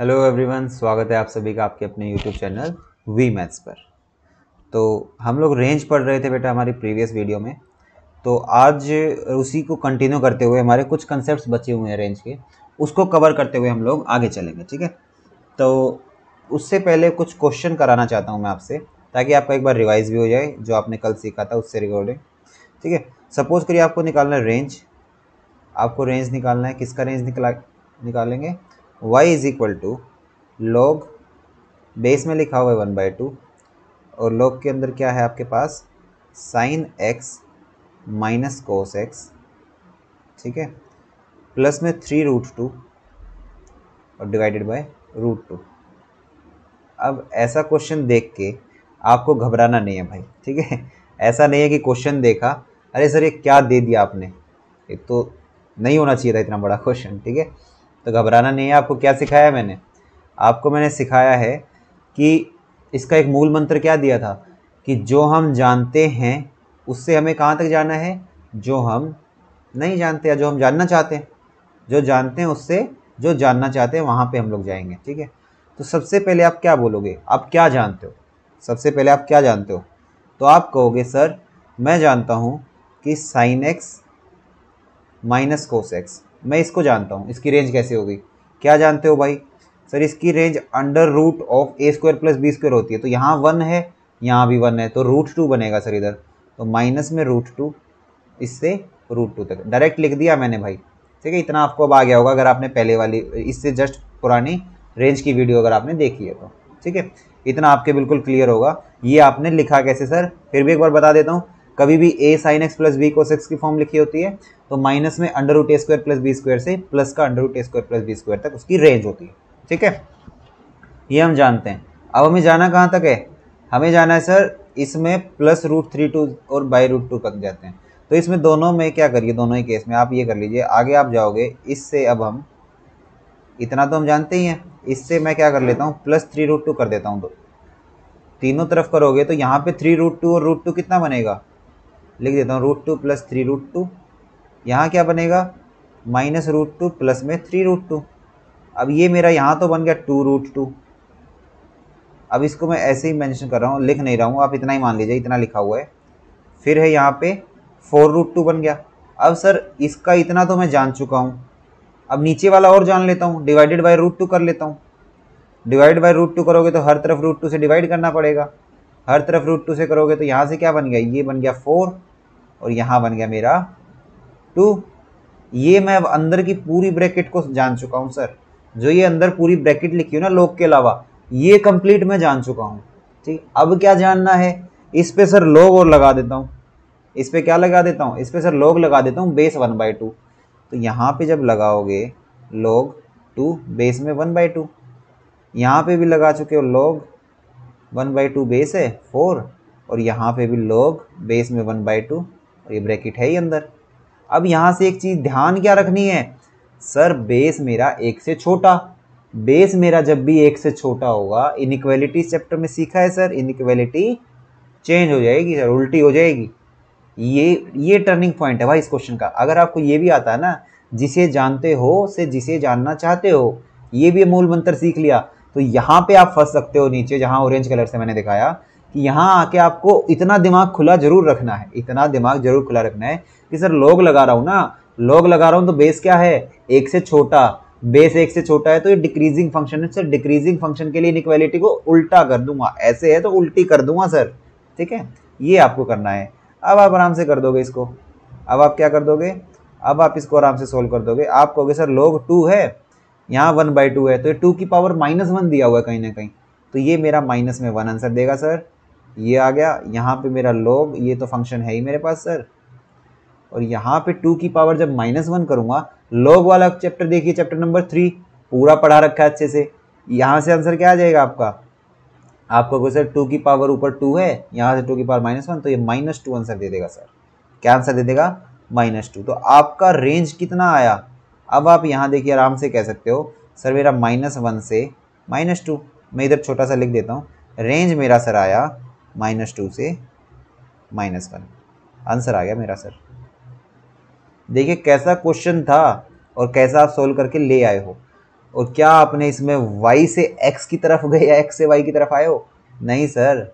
hello everyone स्वागत है आप सभी का आपके अपने यूट्यूब चैनल वी मैथ्स पर तो हम लोग रेंज पढ़ रहे थे बेटा हमारी प्रीवियस वीडियो में तो आज उसी को कंटिन्यू करते हुए हमारे कुछ कंसेप्ट बचे हुए हैं रेंज के उसको कवर करते हुए हम लोग आगे चलेंगे ठीक है तो उससे पहले कुछ क्वेश्चन कराना चाहता हूँ मैं आपसे ताकि आपका एक बार रिवाइज भी हो जाए जो आपने कल सीखा था उससे रिकॉर्डिंग ठीक है सपोज़ करिए आपको निकालना है रेंज आपको रेंज निकालना है किसका रेंज निकला निकालेंगे y is equal to log base में लिखा हुआ है वन बाई टू और लॉग के अंदर क्या है आपके पास sine x minus cos x ठीक है प्लस में थ्री रूट टू और डिवाइडेड बाय रूट टू अब ऐसा क्वेश्चन देख के आपको घबराना नहीं है भाई ठीक है ऐसा नहीं है कि क्वेश्चन देखा अरे सर ये क्या दे दिया आपने एक तो नहीं होना चाहिए था इतना बड़ा क्वेश्चन ठीक है तो घबराना नहीं है आपको क्या सिखाया मैंने आपको मैंने सिखाया है कि इसका एक मूल मंत्र क्या दिया था कि जो हम जानते हैं उससे हमें कहाँ तक जाना है जो हम नहीं जानते या जो हम जानना चाहते हैं जो जानते हैं उससे जो जानना चाहते हैं वहाँ पे हम लोग जाएंगे ठीक है तो सबसे पहले आप क्या बोलोगे आप क्या जानते हो सबसे पहले आप क्या जानते हो तो आप कहोगे सर मैं जानता हूँ कि sine x minus cos x मैं इसको जानता हूँ इसकी रेंज कैसे होगी क्या जानते हो भाई सर इसकी range under root of A square plus B square होती है तो यहाँ वन है यहाँ भी वन है तो रूट टू बनेगा सर इधर तो माइनस में रूट टू इससे रूट टू तक डायरेक्ट लिख दिया मैंने भाई ठीक है इतना आपको अब आ गया होगा अगर आपने पहले वाली इससे जस्ट पुरानी रेंज की वीडियो अगर आपने देखी है तो ठीक है इतना आपके बिल्कुल क्लियर होगा ये आपने लिखा कैसे सर फिर भी एक बार बता देता हूँ कभी भी A sine x plus B cos x की फॉर्म लिखी होती है तो माइनस में under root A square plus B square से प्लस का under root A square plus B square तक उसकी रेंज होती है ठीक है ये हम जानते हैं अब हमें जाना कहाँ तक है हमें जाना है सर इसमें प्लस रूट थ्री टू और बाई रूट टू तक जाते हैं तो इसमें दोनों में क्या करिए दोनों ही केस में आप ये कर लीजिए आगे आप जाओगे इससे अब हम इतना तो हम जानते ही हैं इससे मैं क्या कर लेता हूँ प्लस थ्री रूट टू कर देता हूँ तो तीनों तरफ करोगे तो यहाँ पे थ्री रूट टू और रूट टू कितना बनेगा लिख देता हूँ root two plus three root two यहाँ क्या बनेगा माइनस रूट टू प्लस में थ्री रूट टू अब ये मेरा यहाँ तो बन गया टू रूट टू अब इसको मैं ऐसे ही मेंशन कर रहा हूँ लिख नहीं रहा हूँ आप इतना ही मान लीजिए इतना लिखा हुआ है फिर है यहाँ पे फोर रूट टू बन गया अब सर इसका इतना तो मैं जान चुका हूँ अब नीचे वाला और जान लेता हूँ डिवाइडेड बाय रूट टू कर लेता हूँ डिवाइड बाई रूट टू करोगे तो हर तरफ रूट टू से डिवाइड करना पड़ेगा हर तरफ रूट टू से करोगे तो यहाँ से क्या बन गया ये बन गया फोर और यहाँ बन गया मेरा टू ये मैं अंदर की पूरी ब्रैकेट को जान चुका हूँ सर जो ये अंदर पूरी ब्रैकेट लिखी हो ना लोक के अलावा ये कंप्लीट मैं जान चुका हूँ ठीक अब क्या जानना है इस पे सर लोग और लगा देता हूँ इस पर क्या लगा देता हूँ इस पर सर लोग लगा देता हूँ बेस वन बाई टू तो यहाँ पे जब लगाओगे लोग टू बेस में वन बाई टू यहाँ पे भी लगा चुके हो log one by two base है फोर और यहाँ पे भी लोग बेस में वन बाई टू तो ये ब्रैकेट है ही अंदर अब यहाँ से एक चीज़ ध्यान क्या रखनी है सर बेस मेरा एक से छोटा बेस मेरा जब भी एक से छोटा होगा इनक्वेलिटी चैप्टर में सीखा है सर इनक्वेलिटी चेंज हो जाएगी सर उल्टी हो जाएगी ये ये टर्निंग पॉइंट है भाई इस क्वेश्चन का अगर आपको ये भी आता है ना जिसे जानते हो से जिसे जानना चाहते हो ये भी मूल मंत्र सीख लिया तो यहाँ पे आप फंस सकते हो नीचे जहाँ ऑरेंज कलर से मैंने दिखाया कि यहाँ आके आपको इतना दिमाग खुला जरूर रखना है इतना दिमाग जरूर खुला रखना है कि सर लोग लगा रहा हूँ ना लोग लगा रहा हूँ तो बेस क्या है एक से छोटा बेस एक से छोटा है तो ये डिक्रीजिंग फंक्शन है सर डिक्रीजिंग फंक्शन के लिए इनक्वालिटी को उल्टा कर दूंगा ऐसे है तो उल्टी कर दूंगा सर ठीक है ये आपको करना है अब आप आराम से कर दोगे इसको अब आप क्या कर दोगे अब आप इसको आराम से सोल्व कर दोगे आप कहोगे सर लोग टू है यहाँ वन बाई टू है तो ये टू की पावर माइनस वन दिया हुआ है कहीं ना कहीं तो ये मेरा माइनस में वन आंसर देगा सर ये आ गया यहाँ पे मेरा लॉग ये तो फंक्शन है ही मेरे पास सर और यहाँ पे टू की पावर जब माइनस वन करूँगा लॉग वाला चैप्टर देखिए चैप्टर नंबर थ्री पूरा पढ़ा रखा है अच्छे से यहाँ से आंसर क्या आ जाएगा आपका आपका सर टू की पावर ऊपर टू है यहाँ से टू की पावर माइनस वन तो ये माइनस टू आंसर दे देगा सर क्या आंसर दे देगा माइनस टू तो आपका रेंज कितना आया अब आप यहाँ देखिए आराम से कह सकते हो सर मेरा माइनस वन से माइनस टू मैं इधर छोटा सा लिख देता हूँ रेंज मेरा सर आया माइनस टू से माइनस वन आंसर आ गया मेरा सर देखिए कैसा क्वेश्चन था और कैसा आप सोल्व करके ले आए हो और क्या आपने इसमें वाई से एक्स की तरफ गए या एक्स से वाई की तरफ आए हो नहीं सर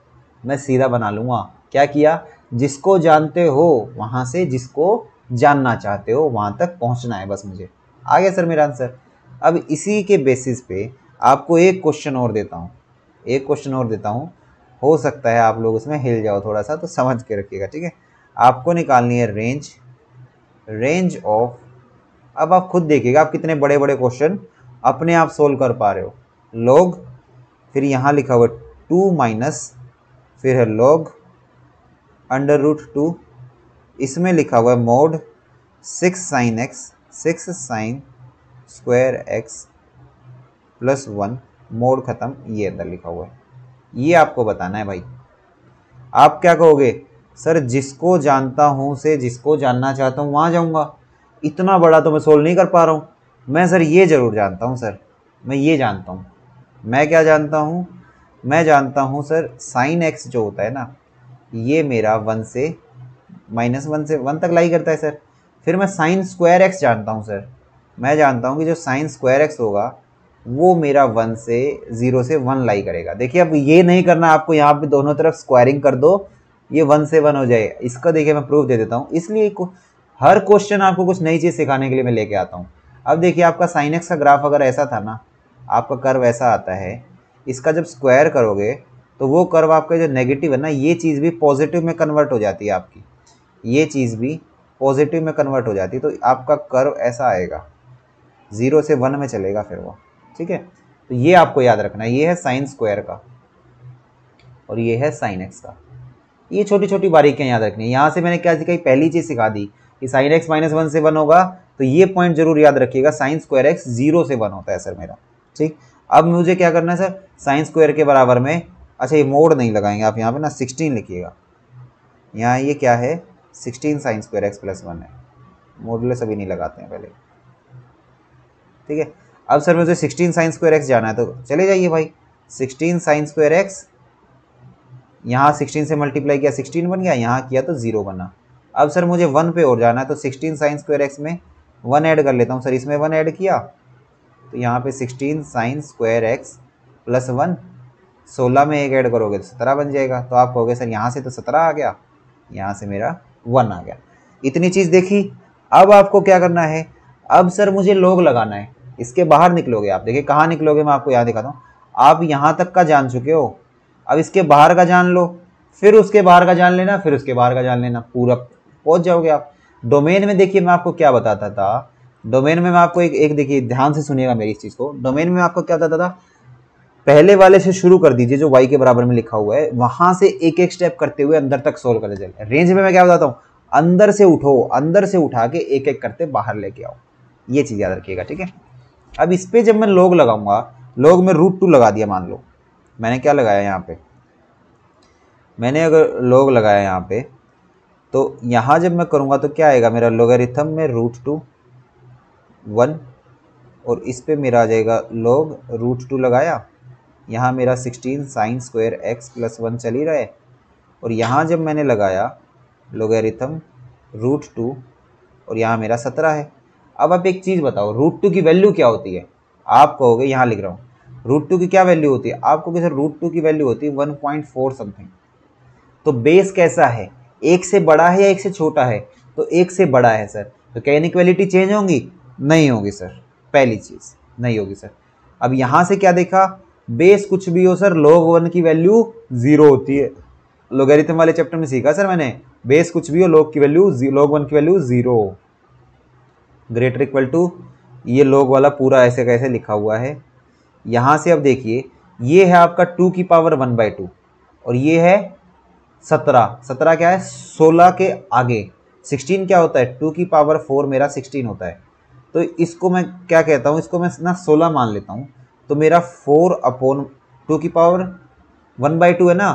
मैं सीधा बना लूँगा क्या किया जिसको जानते हो वहाँ से जिसको जानना चाहते हो वहाँ तक पहुँचना है बस मुझे आ गया सर मेरा आंसर अब इसी के बेसिस पे आपको एक क्वेश्चन और देता हूँ एक क्वेश्चन और देता हूँ हो सकता है आप लोग उसमें हिल जाओ थोड़ा सा तो समझ के रखिएगा ठीक है आपको निकालनी है रेंज रेंज ऑफ अब आप खुद देखिएगा आप कितने बड़े बड़े क्वेश्चन अपने आप सोल्व कर पा रहे हो लॉग फिर यहाँ लिखा हुआ टू माइनस फिर है लॉग अंडर रूट टू इसमें लिखा हुआ है mod six sine x six sine square x plus one mod ख़त्म ये अंदर लिखा हुआ है ये आपको बताना है भाई आप क्या कहोगे सर जिसको जानता हूँ से जिसको जानना चाहता हूँ वहाँ जाऊँगा इतना बड़ा तो मैं सोल्व नहीं कर पा रहा हूँ मैं सर ये ज़रूर जानता हूँ सर मैं ये जानता हूँ मैं क्या जानता हूँ मैं जानता हूँ सर साइन एक्स जो होता है ना ये मेरा वन से माइनस वन से वन तक लाई करता है सर फिर मैं साइन स्क्वायर एक्स जानता हूँ सर मैं जानता हूँ कि जो साइन स्क्वायर एक्स होगा वो मेरा वन से ज़ीरो से वन लाई करेगा देखिए अब ये नहीं करना आपको यहाँ पे दोनों तरफ स्क्वायरिंग कर दो ये वन से वन हो जाए इसका देखिए मैं प्रूफ दे देता हूँ इसलिए हर क्वेश्चन आपको कुछ नई चीज़ सिखाने के लिए मैं लेके आता हूँ अब देखिए आपका साइन एक्स का ग्राफ अगर ऐसा था ना आपका कर्व ऐसा आता है इसका जब स्क्वायर करोगे तो वो कर्व आपका जो नेगेटिव है ना ये चीज़ भी पॉजिटिव में कन्वर्ट हो जाती है आपकी ये चीज़ भी पॉजिटिव में कन्वर्ट हो जाती है तो आपका कर्व ऐसा आएगा ज़ीरो से वन में चलेगा फिर वो ठीक है तो ये आपको याद रखना है ये है साइन स्क्वायर का और ये है साइन एक्स का ये छोटी छोटी बारीकियां याद रखनी है यहां से मैंने क्या सिखाई पहली चीज़ सिखा दी कि साइन एक्स माइनस वन से वन होगा तो ये पॉइंट जरूर याद रखिएगा साइन स्क्वायर एक्स जीरो से वन होता है सर मेरा ठीक अब मुझे क्या करना है सर साइन स्क्वायर के बराबर में अच्छा ये मोड नहीं लगाएंगे आप यहाँ पे ना सिक्सटीन लिखिएगा यहाँ ये क्या है sixteen sine square x plus one है मोडलेस अभी नहीं लगाते हैं पहले ठीक है अब सर मुझे सिक्सटीन साइन स्क्वायर एक्स जाना है तो चले जाइए भाई सिक्सटीन साइन स्क्वायर एक्स यहाँ सिक्सटीन से मल्टीप्लाई किया सिक्सटीन बन गया यहाँ किया तो ज़ीरो बना अब सर मुझे वन पे और जाना है तो सिक्सटीन साइन स्क्वायर एक्स में वन ऐड कर लेता हूँ सर इसमें वन ऐड किया तो यहाँ पे sixteen sine square x plus one सोलह में एक ऐड करोगे तो सत्रह बन जाएगा तो आप कहोगे सर यहाँ से तो सत्रह आ गया यहाँ से मेरा वन आ गया इतनी चीज़ देखी अब आपको क्या करना है अब सर मुझे लोग लगाना है इसके बाहर निकलोगे आप देखिए कहाँ निकलोगे मैं आपको यहाँ दिखाता हूँ आप यहाँ तक का जान चुके हो अब इसके बाहर का जान लो फिर उसके बाहर का जान लेना फिर उसके बाहर का जान लेना पूरा पहुँच जाओगे आप डोमेन में देखिए मैं आपको क्या बताता था डोमेन में मैं आपको एक एक देखिए ध्यान से सुनिएगा मेरी इस चीज़ को डोमेन में आपको क्या बताता था पहले वाले से शुरू कर दीजिए जो वाई के बराबर में लिखा हुआ है वहां से एक एक स्टेप करते हुए अंदर तक सोल्व करते चले रेंज में मैं क्या बताता हूँ अंदर से उठो अंदर से उठा के एक एक करते बाहर लेके आओ ये चीज़ याद रखिएगा ठीक है अब इस पर जब मैं लोग लगाऊंगा लोग में रूट टू लगा दिया मान लो मैंने क्या लगाया यहाँ पे मैंने अगर लोग लगाया यहाँ पे तो यहाँ जब मैं करूँगा तो क्या आएगा मेरा लोगारिथम में रूट टू वन और इस पर मेरा आ जाएगा लोग रूट टू लगाया यहाँ मेरा sixteen sine square x plus one चल ही रहा है और यहाँ जब मैंने लगाया लोगारिथम रूट टू और यहाँ मेरा सत्रह है अब आप एक चीज़ बताओ रूट टू की वैल्यू क्या होती है आप कहोगे यहाँ लिख रहा हूँ रूट टू की क्या वैल्यू होती है आप कहोगे सर रूट टू की वैल्यू होती है वन पॉइंट फोर समथिंग तो बेस कैसा है एक से बड़ा है या एक से छोटा है तो एक से बड़ा है सर तो क्या इनिक्वलिटी चेंज होंगी नहीं होगी सर पहली चीज़ नहीं होगी सर अब यहाँ से क्या देखा बेस कुछ भी हो सर लॉग वन की वैल्यू ज़ीरो होती है लोगेरिथम वाले चैप्टर में सीखा सर मैंने बेस कुछ भी हो लॉग की वैल्यू लॉग वन की value zero greater equal to ये लोग वाला पूरा ऐसे कैसे लिखा हुआ है यहाँ से अब देखिए ये है आपका टू की पावर वन बाई टू और ये है सत्रह सत्रह क्या है सोलह के आगे सिक्सटीन क्या होता है टू की पावर फोर मेरा सिक्सटीन होता है तो इसको मैं क्या कहता हूँ इसको मैं ना सोलह मान लेता हूँ तो मेरा फोर अपोन टू की पावर वन बाई टू है ना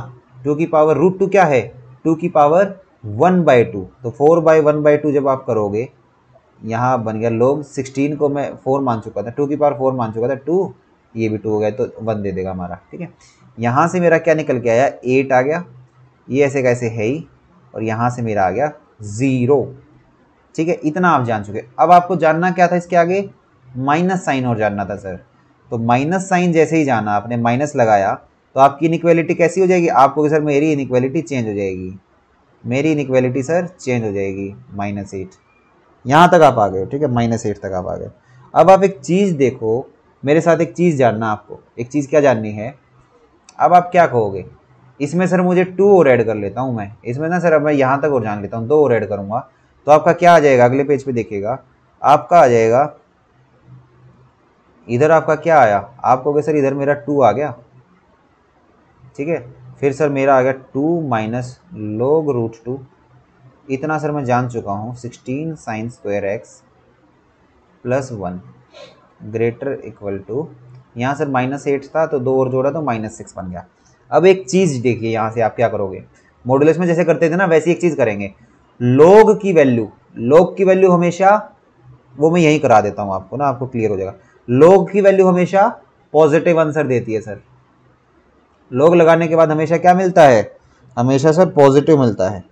टू की पावर रूट टू क्या है टू की पावर वन बाई टू तो four by one by two जब आप करोगे यहाँ बन गया लोग सिक्सटीन को मैं फोर मान चुका था टू की पावर फोर मान चुका था टू ये भी टू हो गया तो वन दे देगा हमारा ठीक है यहाँ से मेरा क्या निकल के आया एट आ गया ये ऐसे कैसे है ही और यहाँ से मेरा आ गया ज़ीरो ठीक है इतना आप जान चुके अब आपको जानना क्या था इसके आगे माइनस साइन और जानना था सर तो माइनस साइन जैसे ही जाना आपने माइनस लगाया तो आपकी इनक्वेलिटी कैसी हो जाएगी आपको सर मेरी इनक्वेलिटी चेंज हो जाएगी मेरी इनक्वेलिटी सर चेंज हो जाएगी माइनस एट यहाँ तक आप आ गए ठीक है माइनस एट तक आप आ गए अब आप एक चीज़ देखो मेरे साथ एक चीज़ जानना आपको एक चीज़ क्या जाननी है अब आप क्या कहोगे इसमें सर मुझे टू और ऐड कर लेता हूँ मैं इसमें ना सर अब मैं यहाँ तक और जान लेता हूँ दो और ऐड करूँगा तो आपका क्या आ जाएगा अगले पेज पे देखिएगा आपका आ जाएगा इधर आपका क्या आया आप कहोगे सर इधर मेरा टू आ गया ठीक है फिर सर मेरा आ गया two minus log root two इतना सर मैं जान चुका हूँ sixteen sine square x plus one greater equal to यहाँ सर माइनस एट था तो दो और जोड़ा तो माइनस सिक्स बन गया अब एक चीज़ देखिए यहाँ से आप क्या करोगे मॉडुलस में जैसे करते थे ना वैसी एक चीज़ करेंगे लोग की वैल्यू लोग की वैल्यू हमेशा वो मैं यहीं करा देता हूँ आपको ना आपको क्लियर हो जाएगा लोग की वैल्यू हमेशा पॉजिटिव आंसर देती है सर लोग लगाने के बाद हमेशा क्या मिलता है हमेशा सर पॉजिटिव मिलता है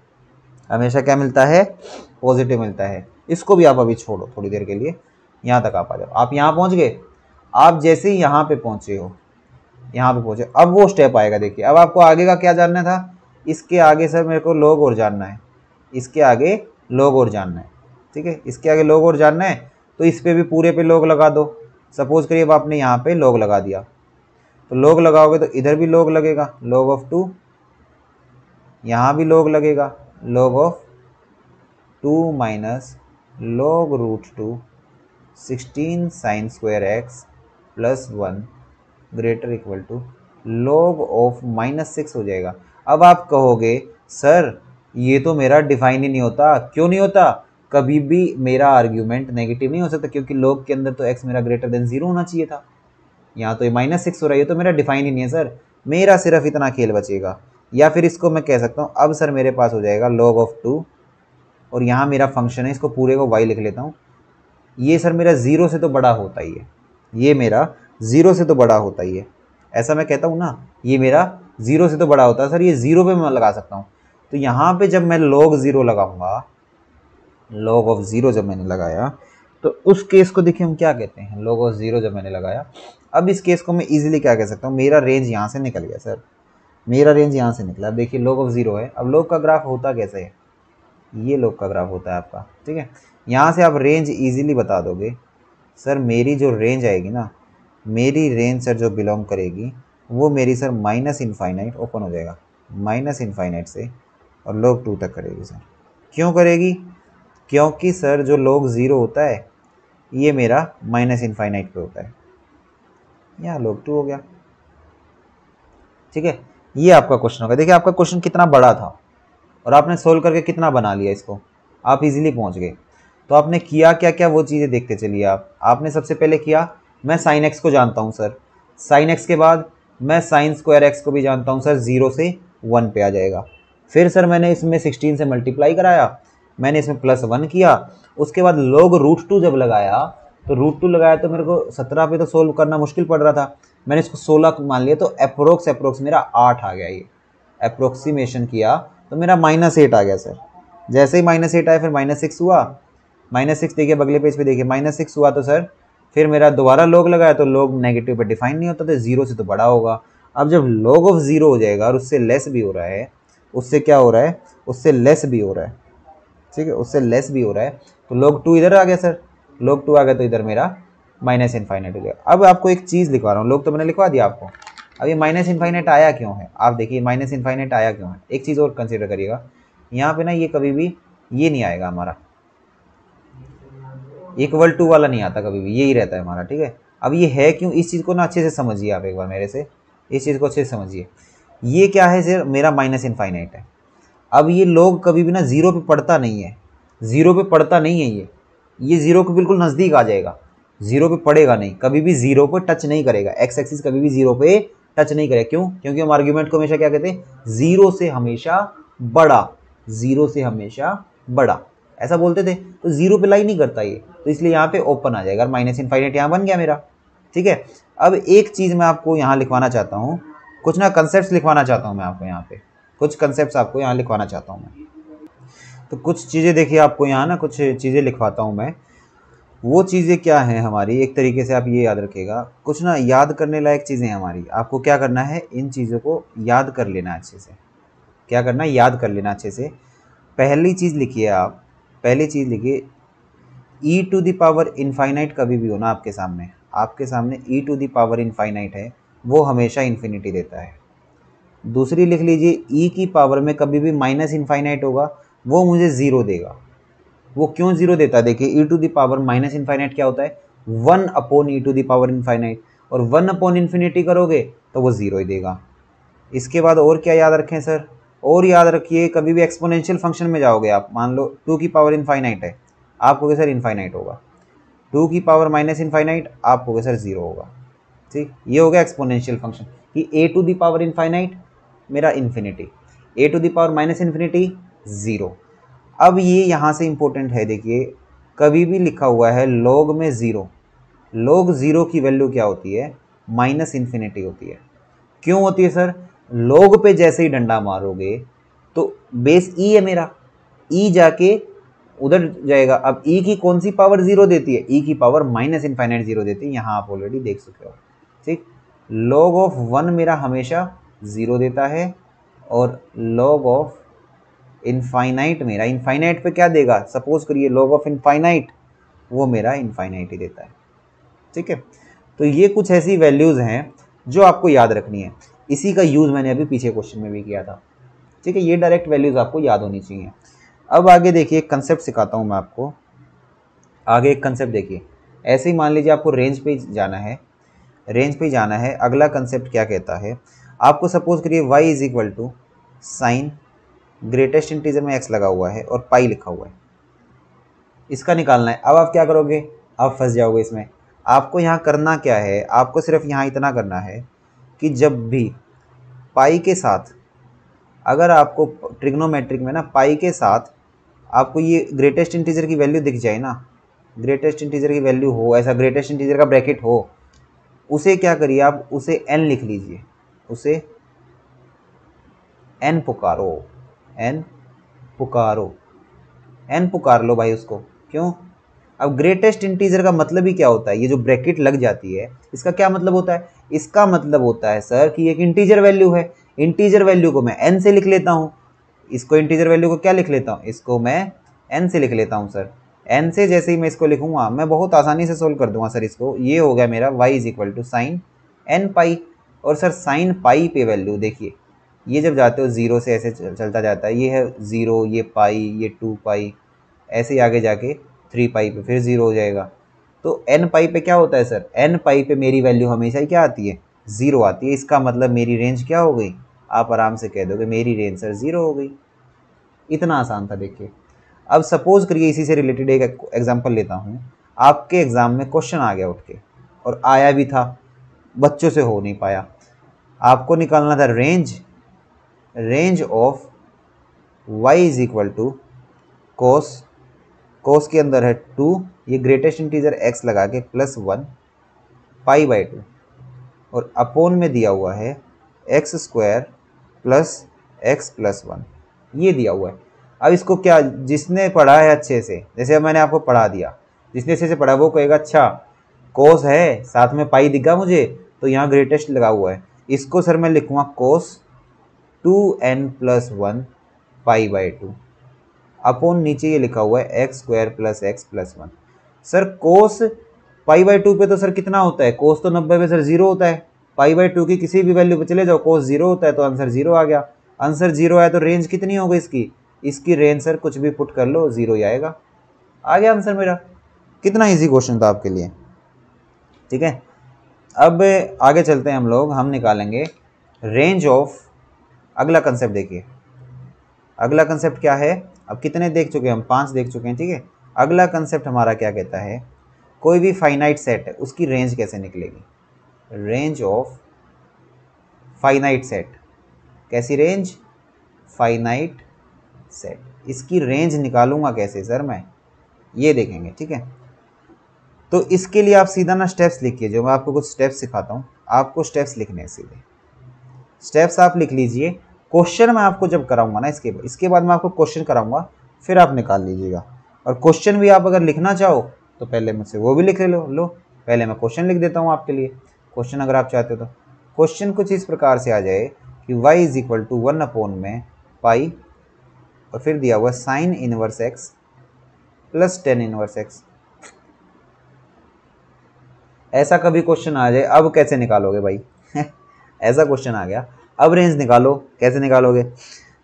हमेशा क्या मिलता है पॉजिटिव मिलता है इसको भी आप अभी छोड़ो थोड़ी देर के लिए यहाँ तक आप आ जाओ आप यहाँ पहुँच गए आप जैसे ही यहाँ पे पहुँचे हो यहाँ पे पहुँचे अब वो स्टेप आएगा देखिए अब आपको आगे का क्या जानना था इसके आगे सर मेरे को लोग और जानना है इसके आगे लोग और जानना है ठीक है इसके आगे लोग और जानना है तो इस पर भी पूरे पे लोग लगा दो सपोज़ करिए अब आपने यहाँ पे लोग लगा दिया तो लोग लगाओगे तो इधर भी लोग लगेगा लोग ऑफ टू यहाँ भी लोग लगेगा log of 2 minus log root 2 16 sine square x plus one greater equal to log of minus six हो जाएगा अब आप कहोगे सर ये तो मेरा डिफाइन ही नहीं होता क्यों नहीं होता कभी भी मेरा आर्ग्यूमेंट नेगेटिव नहीं हो सकता क्योंकि लॉग के अंदर तो एक्स मेरा ग्रेटर देन जीरो होना चाहिए था यहाँ तो ये माइनस सिक्स हो रहा है ये तो मेरा डिफाइन ही नहीं है सर मेरा सिर्फ इतना खेल बचेगा या फिर इसको मैं कह सकता हूँ अब सर मेरे पास हो जाएगा लॉग ऑफ टू और यहाँ मेरा फंक्शन है इसको पूरे को वाई लिख लेता हूँ ये सर मेरा ज़ीरो से तो बड़ा होता ही है ये मेरा ज़ीरो से तो बड़ा होता ही है ऐसा मैं कहता हूँ ना ये मेरा ज़ीरो से तो बड़ा होता है सर ये ज़ीरो पे मैं लगा सकता हूँ तो यहाँ पे जब मैं लॉग ज़ीरो लगाऊँगा लॉग ऑफ ज़ीरो जब मैंने लगाया तो उस केस को देखिए हम क्या कहते हैं लॉग ऑफ ज़ीरो जब मैंने लगाया अब इस केस को मैं ईजिली क्या कह सकता हूँ मेरा रेंज यहाँ से निकल गया सर मेरा रेंज यहाँ से निकला देखिए लोग ऑफ ज़ीरो है अब लोग का ग्राफ होता कैसे है ये लोग का ग्राफ होता है आपका ठीक है यहाँ से आप रेंज इजीली बता दोगे सर मेरी जो रेंज आएगी ना मेरी रेंज सर जो बिलोंग करेगी वो मेरी सर माइनस इनफाइनाइट ओपन हो जाएगा माइनस इनफाइनाइट से और लोग टू तक करेगी सर क्यों करेगी क्योंकि सर जो लोग ज़ीरो होता है ये मेरा माइनस इनफाइनाइट पर होता है यहाँ लोग टू हो गया ठीक है ये आपका क्वेश्चन होगा देखिए आपका क्वेश्चन कितना बड़ा था और आपने सोल्व करके कितना बना लिया इसको आप इजीली पहुंच गए तो आपने किया क्या क्या वो चीज़ें देखते चलिए आप आपने सबसे पहले किया मैं साइन एक्स को जानता हूँ सर साइन एक्स के बाद मैं साइन स्क्वायर एक्स को भी जानता हूँ सर ज़ीरो से वन पे आ जाएगा फिर सर मैंने इसमें सिक्सटीन से मल्टीप्लाई कराया मैंने इसमें प्लस वन किया उसके बाद लोग रूट टू जब लगाया तो रूट टू लगाया तो मेरे को सत्रह पे तो सोल्व करना मुश्किल पड़ रहा था मैंने इसको सोलह तो मान लिया तो अप्रोक्स अप्रोक्स मेरा आठ आ गया ये अप्रोक्सीमेशन किया तो मेरा माइनस एट आ गया सर जैसे ही माइनस एट आया फिर माइनस सिक्स हुआ माइनस सिक्स देखिए अगले पेज पे देखिए माइनस सिक्स हुआ तो सर फिर मेरा दोबारा लोग लगाया तो लोग नेगेटिव पर डिफाइन नहीं होता तो ज़ीरो से तो बड़ा होगा अब जब लॉग ऑफ ज़ीरो हो जाएगा और उससे लेस भी हो रहा है उससे क्या हो रहा है उससे लेस भी हो रहा है ठीक है उससे लेस भी हो रहा है तो लॉग टू इधर आ गया सर लॉग टू आ गया तो इधर मेरा माइनस इन्फाइनेट हो जाएगा अब आपको एक चीज़ लिखवा रहा हूँ लोग तो मैंने लिखवा दिया आपको अब ये माइनस इन्फाइनेट आया क्यों है आप देखिए माइनस इन्फाइनेट आया क्यों है एक चीज़ और कंसिडर करिएगा यहाँ पर ना ये कभी भी ये नहीं आएगा हमारा इक्वल टू वाला नहीं आता कभी भी यही रहता है हमारा ठीक है अब ये है क्यों इस चीज़ को ना अच्छे से समझिए आप एक बार मेरे से इस चीज़ को अच्छे से समझिए ये क्या है सर मेरा माइनस इन्फाइनाइट है अब ये लोग कभी भी ना ज़ीरो पे पड़ता नहीं है ज़ीरो पे पड़ता नहीं है ये ये ज़ीरो के बिल्कुल नज़दीक आ जाएगा जीरो पे पड़ेगा नहीं कभी भी जीरो पे टच नहीं करेगा एक्स एक्सिस कभी भी जीरो पे टच नहीं करेगा क्यों क्योंकि हम आर्ग्यूमेंट को हमेशा क्या कहते हैं जीरो से हमेशा बड़ा जीरो से हमेशा बड़ा ऐसा बोलते थे तो जीरो पे लाई नहीं करता ये तो इसलिए यहाँ पे ओपन आ जाएगा माइनस इनफाइनेट यहाँ बन गया मेरा ठीक है अब एक चीज़ मैं आपको यहाँ लिखवाना चाहता हूँ कुछ ना कंसेप्ट लिखवाना चाहता हूँ मैं आपको यहाँ पे कुछ कंसेप्ट आपको यहाँ लिखवाना चाहता हूँ मैं तो कुछ चीज़ें देखिए आपको यहाँ ना कुछ चीज़ें लिखवाता हूँ मैं वो चीज़ें क्या हैं हमारी एक तरीके से आप ये याद रखिएगा कुछ ना याद करने लायक चीज़ें हमारी आपको क्या करना है इन चीज़ों को याद कर लेना अच्छे से क्या करना है याद कर लेना अच्छे से पहली चीज़ लिखिए आप पहली चीज़ लिखिए E to the power infinite कभी भी हो ना आपके सामने आपके सामने E to the power infinite है वो हमेशा इन्फिनिटी देता है दूसरी लिख लीजिए ई e की पावर में कभी भी माइनस इन्फाइनाइट होगा वो मुझे ज़ीरो देगा वो क्यों जीरो देता है देखिए E to the power minus infinite क्या होता है one upon E to the power infinite और वन अपॉन इन्फिनिटी करोगे तो वो ज़ीरो ही देगा इसके बाद और क्या याद रखें सर और याद रखिए कभी भी एक्सपोनेंशियल फंक्शन में जाओगे आप मान लो टू की पावर इन्फाइनाइट है आप कहोगे सर इन्फाइनाइट होगा टू की पावर माइनस इन्फाइनाइट आप कहोगे सर ज़ीरो होगा ठीक ये हो गया एक्सपोनेंशियल फंक्शन कि ए टू दावर इन्फाइनाइट मेरा infinity E to the power minus infinity zero अब ये यहाँ से इम्पोर्टेंट है देखिए कभी भी लिखा हुआ है लॉग में ज़ीरो लॉग ज़ीरो की वैल्यू क्या होती है माइनस इन्फिनिटी होती है क्यों होती है सर लॉग पे जैसे ही डंडा मारोगे तो बेस ई e है मेरा ई e जाके उधर जाएगा अब ई e की कौन सी पावर ज़ीरो देती है ई की पावर माइनस इन्फाइनाइट ज़ीरो देती है यहाँ आप ऑलरेडी देख चुके हो ठीक लॉग ऑफ वन मेरा हमेशा ज़ीरो देता है और लॉग ऑफ इनफाइनाइट मेरा इनफाइनाइट पे क्या देगा सपोज करिए लॉग ऑफ इनफाइनाइट वो मेरा इनफाइनाइट ही देता है ठीक है तो ये कुछ ऐसी वैल्यूज़ हैं जो आपको याद रखनी है इसी का यूज़ मैंने अभी पीछे क्वेश्चन में भी किया था ठीक है ये डायरेक्ट वैल्यूज़ आपको याद होनी चाहिए अब आगे देखिए एक कंसेप्ट सिखाता हूँ मैं आपको आगे एक कंसेप्ट देखिए ऐसे ही मान लीजिए आपको रेंज पे जाना है रेंज पे जाना है अगला कंसेप्ट क्या कहता है आपको सपोज करिए y is equal to sine greatest integer में एक्स लगा हुआ है और पाई लिखा हुआ है इसका निकालना है अब आप क्या करोगे आप फंस जाओगे इसमें आपको यहाँ करना क्या है आपको सिर्फ यहाँ इतना करना है कि जब भी पाई के साथ अगर आपको ट्रिग्नोमेट्रिक में ना पाई के साथ आपको ये ग्रेटेस्ट इंटीजर की वैल्यू दिख जाए ना ग्रेटेस्ट इंटीजर की वैल्यू हो ऐसा ग्रेटेस्ट इंटीजर का ब्रैकेट हो उसे क्या करिए आप उसे एन लिख लीजिए उसे एन पुकारो एन पुकारो एन पुकार लो भाई उसको क्यों अब ग्रेटेस्ट इंटीजर का मतलब ही क्या होता है ये जो ब्रैकेट लग जाती है इसका क्या मतलब होता है इसका मतलब होता है सर कि एक इंटीजर वैल्यू है इंटीजर वैल्यू को मैं एन से लिख लेता हूँ इसको इंटीजर वैल्यू को क्या लिख लेता हूँ इसको मैं एन से लिख लेता हूँ सर एन से जैसे ही मैं इसको लिखूंगा मैं बहुत आसानी से सोल्व कर दूंगा सर इसको ये हो गया मेरा y is equal to sine N pi और सर साइन पाई पे वैल्यू देखिए ये जब जाते हो ज़ीरो से ऐसे चलता जाता है ये है ज़ीरो ये पाई ये टू पाई ऐसे ही आगे जाके थ्री पाई पे फिर ज़ीरो हो जाएगा तो एन पाई पे क्या होता है सर एन पाई पे मेरी वैल्यू हमेशा ही क्या आती है ज़ीरो आती है इसका मतलब मेरी रेंज क्या हो गई आप आराम से कह दोगे मेरी रेंज सर ज़ीरो हो गई इतना आसान था देखिए अब सपोज़ करिए इसी से रिलेटेड एक एग्ज़ाम्पल लेता हूँ आपके एग्ज़ाम में क्वेश्चन आ गया उठ के और आया भी था बच्चों से हो नहीं पाया आपको निकालना था range range of y is equal to cos cos के अंदर है टू ये ग्रेटेस्ट इंटीजर एक्स लगा के plus one pi by two और अपोन में दिया हुआ है x square plus x plus one ये दिया हुआ है अब इसको क्या जिसने पढ़ा है अच्छे से जैसे अब मैंने आपको पढ़ा दिया जिसने अच्छे से पढ़ा वो कहेगा अच्छा कोस है साथ में पाई दिखा मुझे तो यहाँ ग्रेटेस्ट लगा हुआ है इसको सर मैं लिखूँगा cos two N plus one pi by two upon नीचे ये लिखा हुआ है x square plus x plus one sir cos pi by two पे तो सर कितना होता है कोस तो नब्बे पे सर जीरो होता है पाई बाई टू की किसी भी वैल्यू पे चले जाओ कोस जीरो होता है तो आंसर जीरो आ गया आंसर जीरो आया तो रेंज कितनी होगी इसकी इसकी रेंज सर कुछ भी पुट कर लो जीरो ही आएगा आ गया आंसर मेरा कितना इजी क्वेश्चन था आपके लिए ठीक है अब आगे चलते हैं हम लोग हम निकालेंगे रेंज ऑफ अगला कंसेप्ट देखिए अगला कंसेप्ट क्या है अब कितने देख चुके हैं हम पाँच देख चुके हैं ठीक है अगला कंसेप्ट हमारा क्या कहता है कोई भी फाइनाइट सेट है उसकी रेंज कैसे निकलेगी रेंज ऑफ फाइनाइट सेट कैसी रेंज फाइनाइट सेट इसकी रेंज निकालूंगा कैसे सर मैं ये देखेंगे ठीक है तो इसके लिए आप सीधा ना स्टेप्स लिखिए जो मैं आपको कुछ स्टेप्स सिखाता हूँ आपको स्टेप्स लिखने हैं सीधे स्टेप्स आप लिख लीजिए क्वेश्चन मैं आपको जब कराऊंगा ना इसके बाद इसके बाद मैं आपको क्वेश्चन कराऊंगा फिर आप निकाल लीजिएगा और क्वेश्चन भी आप अगर लिखना चाहो तो पहले मुझसे वो भी लिख लो लो पहले मैं क्वेश्चन लिख देता हूँ आपके लिए क्वेश्चन अगर आप चाहते हो तो क्वेश्चन कुछ इस प्रकार से आ जाए कि y is equal to one upon में पाई और फिर दिया हुआ sine inverse x plus tan inverse x ऐसा कभी क्वेश्चन आ जाए अब कैसे निकालोगे भाई ऐसा क्वेश्चन आ गया अब रेंज निकालो कैसे निकालोगे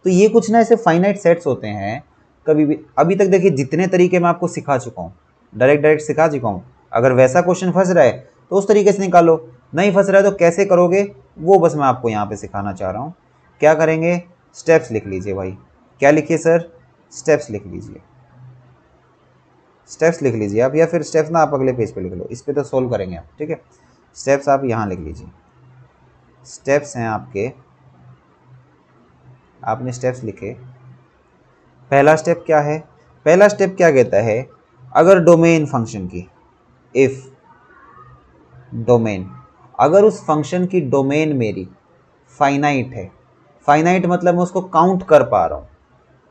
तो ये कुछ ना ऐसे फाइनाइट सेट्स होते हैं कभी भी अभी तक देखिए जितने तरीके मैं आपको सिखा चुका हूँ डायरेक्ट डायरेक्ट सिखा चुका हूँ अगर वैसा क्वेश्चन फंस रहा है तो उस तरीके से निकालो नहीं फंस रहा है तो कैसे करोगे वो बस मैं आपको यहाँ पे सिखाना चाह रहा हूँ क्या करेंगे स्टेप्स लिख लीजिए भाई क्या लिखिए सर स्टेप्स लिख लीजिए स्टेप्स लिख लीजिए आप या फिर स्टेप्स ना आप अगले पेज पर लिख लो इस पर तो सोल्व करेंगे आप ठीक है स्टेप्स आप यहाँ लिख लीजिए स्टेप्स हैं आपके आपने स्टेप्स लिखे पहला स्टेप क्या है पहला स्टेप क्या कहता है अगर डोमेन फंक्शन की इफ़ डोमेन अगर उस फंक्शन की डोमेन मेरी फाइनाइट है फाइनाइट मतलब मैं उसको काउंट कर पा रहा हूँ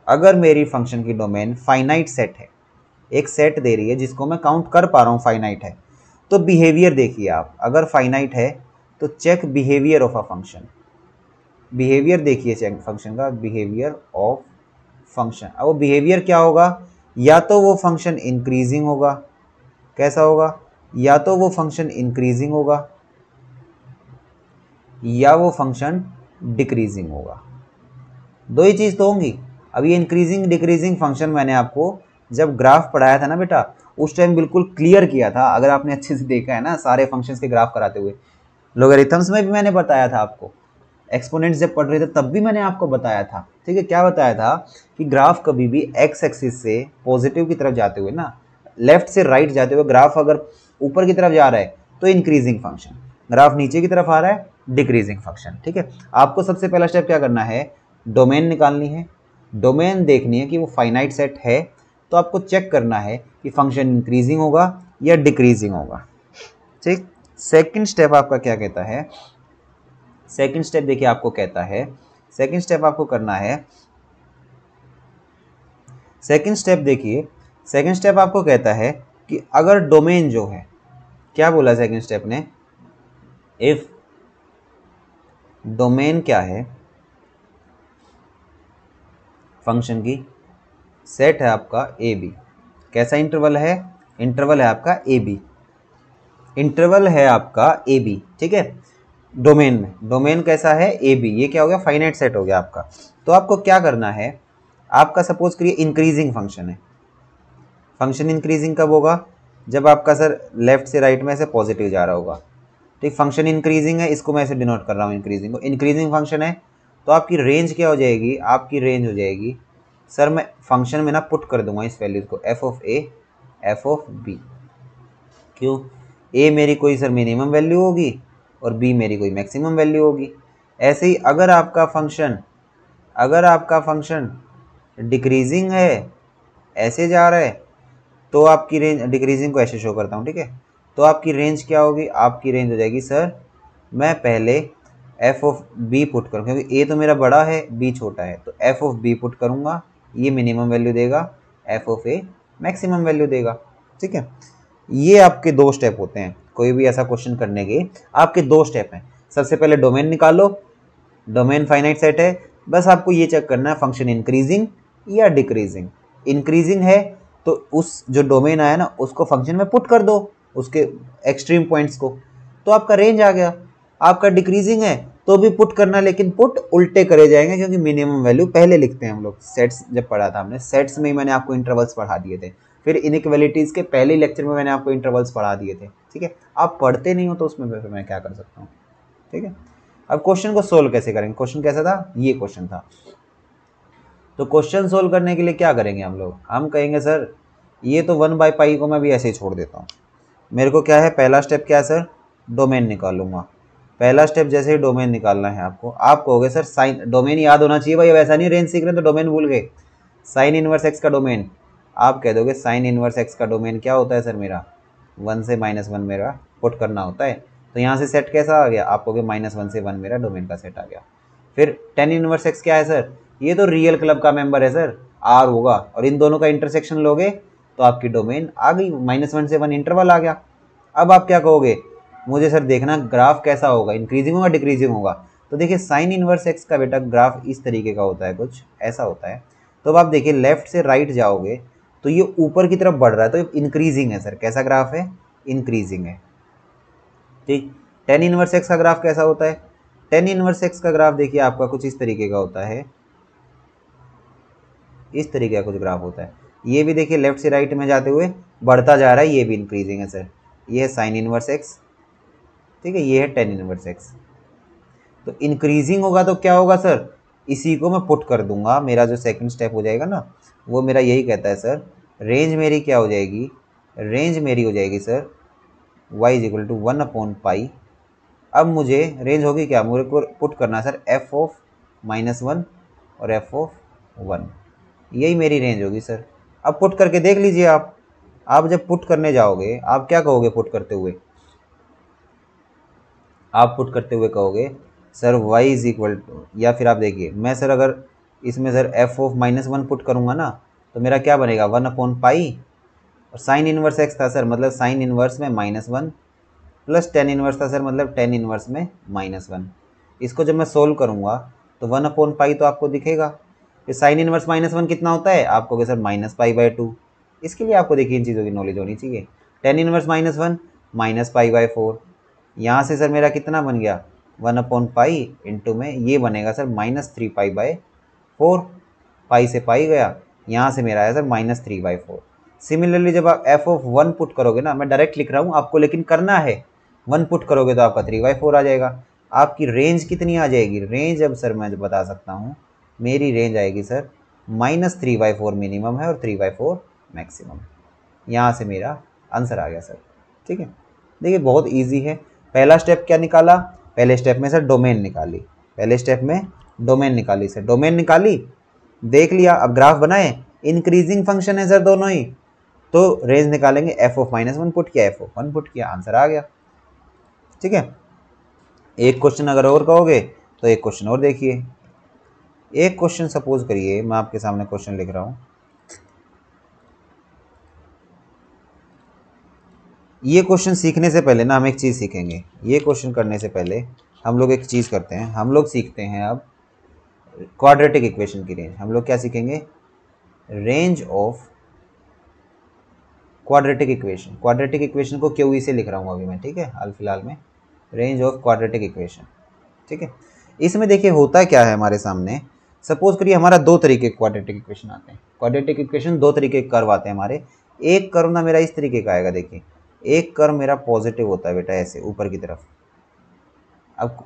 अगर मेरी फंक्शन की डोमेन फाइनाइट सेट है एक सेट दे रही है जिसको मैं काउंट कर पा रहा हूँ फाइनाइट है तो बिहेवियर देखिए आप अगर फाइनाइट है तो check behaviour of a function behaviour देखिए फंक्शन का बिहेवियर ऑफ फंक्शन अब वो बिहेवियर क्या होगा या तो वो फंक्शन इंक्रीजिंग होगा कैसा होगा या तो वो फंक्शन इंक्रीजिंग होगा या वो फंक्शन डिक्रीजिंग होगा दो ही चीज़ तो होंगी अब ये इंक्रीजिंग डिक्रीजिंग फंक्शन मैंने आपको जब ग्राफ पढ़ाया था ना बेटा उस टाइम बिल्कुल क्लियर किया था अगर आपने अच्छे से देखा है ना सारे फंक्शंस के ग्राफ कराते हुए लोगरिथम्स में भी मैंने बताया था आपको एक्सपोनेंट जब पढ़ रहे थे तब भी मैंने आपको बताया था ठीक है क्या बताया था कि ग्राफ कभी भी एक्स एक्सिस से पॉजिटिव की तरफ जाते हुए ना लेफ्ट से राइट जाते हुए ग्राफ अगर ऊपर की तरफ जा रहा है तो इंक्रीजिंग फंक्शन ग्राफ नीचे की तरफ आ रहा है डिक्रीजिंग फंक्शन ठीक है आपको सबसे पहला स्टेप क्या करना है डोमेन निकालनी है डोमेन देखनी है कि वो फाइनाइट सेट है तो आपको चेक करना है कि फंक्शन इंक्रीजिंग होगा या डिक्रीजिंग होगा ठीक सेकंड स्टेप आपका क्या कहता है सेकंड स्टेप देखिए आपको कहता है सेकंड स्टेप आपको करना है सेकंड स्टेप देखिए सेकंड स्टेप आपको कहता है कि अगर डोमेन जो है क्या बोला सेकंड स्टेप ने इफ डोमेन क्या है फंक्शन की सेट है आपका ए बी कैसा इंटरवल है इंटरवल है आपका ए बी इंटरवल है आपका ए बी ठीक है डोमेन में डोमेन कैसा है ए बी ये क्या हो गया फाइनाइट सेट हो गया आपका तो आपको क्या करना है आपका सपोज करिए इंक्रीजिंग फंक्शन है फंक्शन इंक्रीजिंग कब होगा जब आपका सर लेफ्ट से राइट right में ऐसे पॉजिटिव जा रहा होगा ठीक फंक्शन इंक्रीजिंग है इसको मैं ऐसे डिनोट कर रहा हूँ इंक्रीजिंग को इंक्रीजिंग फंक्शन है तो आपकी रेंज क्या हो जाएगी आपकी रेंज हो जाएगी सर मैं फंक्शन में ना पुट कर दूंगा इस वैल्यूज को f of a f of b क्यों ए मेरी कोई सर मिनिमम वैल्यू होगी और बी मेरी कोई मैक्सिमम वैल्यू होगी ऐसे ही अगर आपका फंक्शन अगर आपका फंक्शन डिक्रीजिंग है ऐसे जा रहा है तो आपकी रेंज डिक्रीजिंग को ऐसे शो करता हूँ ठीक है तो आपकी रेंज क्या होगी आपकी रेंज हो जाएगी सर मैं पहले एफ ऑफ बी पुट करूँ क्योंकि ए तो मेरा बड़ा है बी छोटा है तो एफ ऑफ बी पुट करूँगा ये मिनिमम वैल्यू देगा f of a maximum value देगा ठीक है ये आपके दो स्टेप होते हैं कोई भी ऐसा क्वेश्चन करने के आपके दो स्टेप हैं सबसे पहले डोमेन निकालो डोमेन फाइनाइट सेट है बस आपको ये चेक करना है फंक्शन इंक्रीजिंग या डिक्रीजिंग इंक्रीजिंग है तो उस जो डोमेन आया ना उसको फंक्शन में पुट कर दो उसके एक्सट्रीम पॉइंट्स को तो आपका रेंज आ गया आपका डिक्रीजिंग है तो भी पुट करना लेकिन पुट उल्टे करे जाएंगे क्योंकि मिनिमम वैल्यू पहले लिखते हैं हम लोग सेट्स जब पढ़ा था हमने सेट्स में ही मैंने आपको इंटरवल्स पढ़ा दिए थे फिर इनक्वलिटीज़ के पहले लेक्चर में मैंने आपको इंटरवल्स पढ़ा दिए थे ठीक है आप पढ़ते नहीं हो तो उसमें फिर मैं क्या कर सकता हूँ ठीक है अब क्वेश्चन को सोल्व कैसे करेंगे क्वेश्चन कैसा था ये क्वेश्चन था तो क्वेश्चन सोल्व करने के लिए क्या करेंगे हम लोग हम कहेंगे सर ये तो वन बाई पाई को मैं भी ऐसे ही छोड़ देता हूँ मेरे को क्या है पहला स्टेप क्या है सर डोमेन निकालूंगा पहला स्टेप जैसे ही डोमेन निकालना है आपको आप कहोगे सर साइन डोमेन याद होना चाहिए भाई अब ऐसा नहीं रेंज सीख रहे तो डोमेन भूल गए साइन इनवर्स एक्स का डोमेन आप कह दोगे साइन इनवर्स एक्स का डोमेन क्या होता है सर मेरा वन से माइनस वन मेरा पुट करना होता है तो यहाँ से सेट कैसा आ गया आपको भी माइनस वन से वन मेरा डोमेन का सेट आ गया फिर टेन इनवर्स एक्स क्या है सर ये तो रियल क्लब का मेंबर है सर आर होगा और इन दोनों का इंटरसेक्शन लोगे तो आपकी डोमेन आ गई माइनस वन से वन इंटरवल आ गया अब आप क्या कहोगे मुझे सर देखना ग्राफ कैसा होगा इंक्रीजिंग होगा डिक्रीजिंग होगा तो देखिए साइन इनवर्स एक्स का बेटा ग्राफ इस तरीके का होता है कुछ ऐसा होता है तो अब आप देखिए लेफ्ट से राइट जाओगे तो ये ऊपर की तरफ बढ़ रहा है तो इंक्रीजिंग है सर कैसा ग्राफ है इंक्रीजिंग है ठीक टेन इनवर्स एक्स का ग्राफ कैसा होता है टेन इनवर्स एक्स का ग्राफ देखिए आपका कुछ इस तरीके का होता है इस तरीके का कुछ ग्राफ होता है ये भी देखिए लेफ्ट से राइट में जाते हुए बढ़ता जा रहा है ये भी इंक्रीजिंग है सर ये है साइन इनवर्स एक्स ठीक है ये है टेन इनवर्स एक्स तो इंक्रीजिंग होगा तो क्या होगा सर इसी को मैं पुट कर दूंगा मेरा जो सेकंड स्टेप हो जाएगा ना वो मेरा यही कहता है सर रेंज मेरी क्या हो जाएगी रेंज मेरी हो जाएगी sir y is equal to one upon pi अब मुझे रेंज होगी क्या मुझे को पुट करना sir f of minus one और एफ ऑफ वन यही मेरी रेंज होगी सर अब पुट करके देख लीजिए आप आप जब पुट करने जाओगे आप क्या कहोगे पुट करते हुए आप पुट करते हुए कहोगे sir y is equal to या फिर आप देखिए मैं सर अगर इसमें sir f of minus one put करूँगा ना तो मेरा क्या बनेगा वन अपॉन पाई और साइन इन्वर्स एक्स था सर मतलब साइन इन्वर्स में minus one plus tan inverse था सर मतलब टेन इन्वर्स में माइनस वन इसको जब मैं सोल्व करूँगा तो वन अपॉन पाई तो आपको दिखेगा कि साइन इन्वर्स माइनस वन कितना होता है आपको कहे sir minus pi by two इसके लिए आपको देखिए इन चीज़ों की नॉलेज होनी चाहिए tan inverse minus one minus pi by four यहाँ से सर मेरा कितना बन गया वन अपॉन पाई इंटू में ये बनेगा sir minus three pi by four pi से पाई गया यहाँ से मेरा आया sir minus three by four similarly जब आप एफ ऑफ वन पुट करोगे ना मैं डायरेक्ट लिख रहा हूँ आपको लेकिन करना है वन पुट करोगे तो आपका थ्री बाई फोर आ जाएगा आपकी रेंज कितनी आ जाएगी रेंज अब सर मैं बता सकता हूँ मेरी रेंज आएगी sir minus three by four minimum है और थ्री बाई फोर मैक्सिमम यहाँ से मेरा आंसर आ गया सर ठीक है देखिए बहुत ईजी है पहला स्टेप क्या निकाला पहले स्टेप में सर डोमेन निकाली पहले स्टेप में डोमेन निकाली सर डोमेन निकाली देख लिया अब ग्राफ बनाए इंक्रीजिंग फंक्शन है सर दोनों ही तो रेंज निकालेंगे f of minus one put किया एफ ऑफ वन पुट किया आंसर आ गया ठीक है एक क्वेश्चन अगर और कहोगे तो एक क्वेश्चन और देखिए एक क्वेश्चन सपोज करिए मैं आपके सामने क्वेश्चन लिख रहा हूं ये क्वेश्चन सीखने से पहले ना हम एक चीज़ सीखेंगे ये क्वेश्चन करने से पहले हम लोग एक चीज़ करते हैं हम लोग सीखते हैं अब क्वाड्रेटिक इक्वेशन की रेंज हम लोग क्या सीखेंगे range of quadratic equation quadratic equation को क्यू e से लिख रहा हूँ अभी मैं ठीक है हाल फिलहाल में रेंज ऑफ क्वाड्रेटिक इक्वेशन ठीक है इसमें देखिए होता है क्या है हमारे सामने सपोज करिए हमारा दो तरीके के क्वाड्रेटिक इक्वेशन आते हैं क्वाड्रेटिक इक्वेशन दो तरीके के कर्व आते हैं हमारे एक कर्व ना मेरा इस तरीके का आएगा देखिए एक कर्व मेरा पॉजिटिव होता है बेटा ऐसे ऊपर की तरफ अब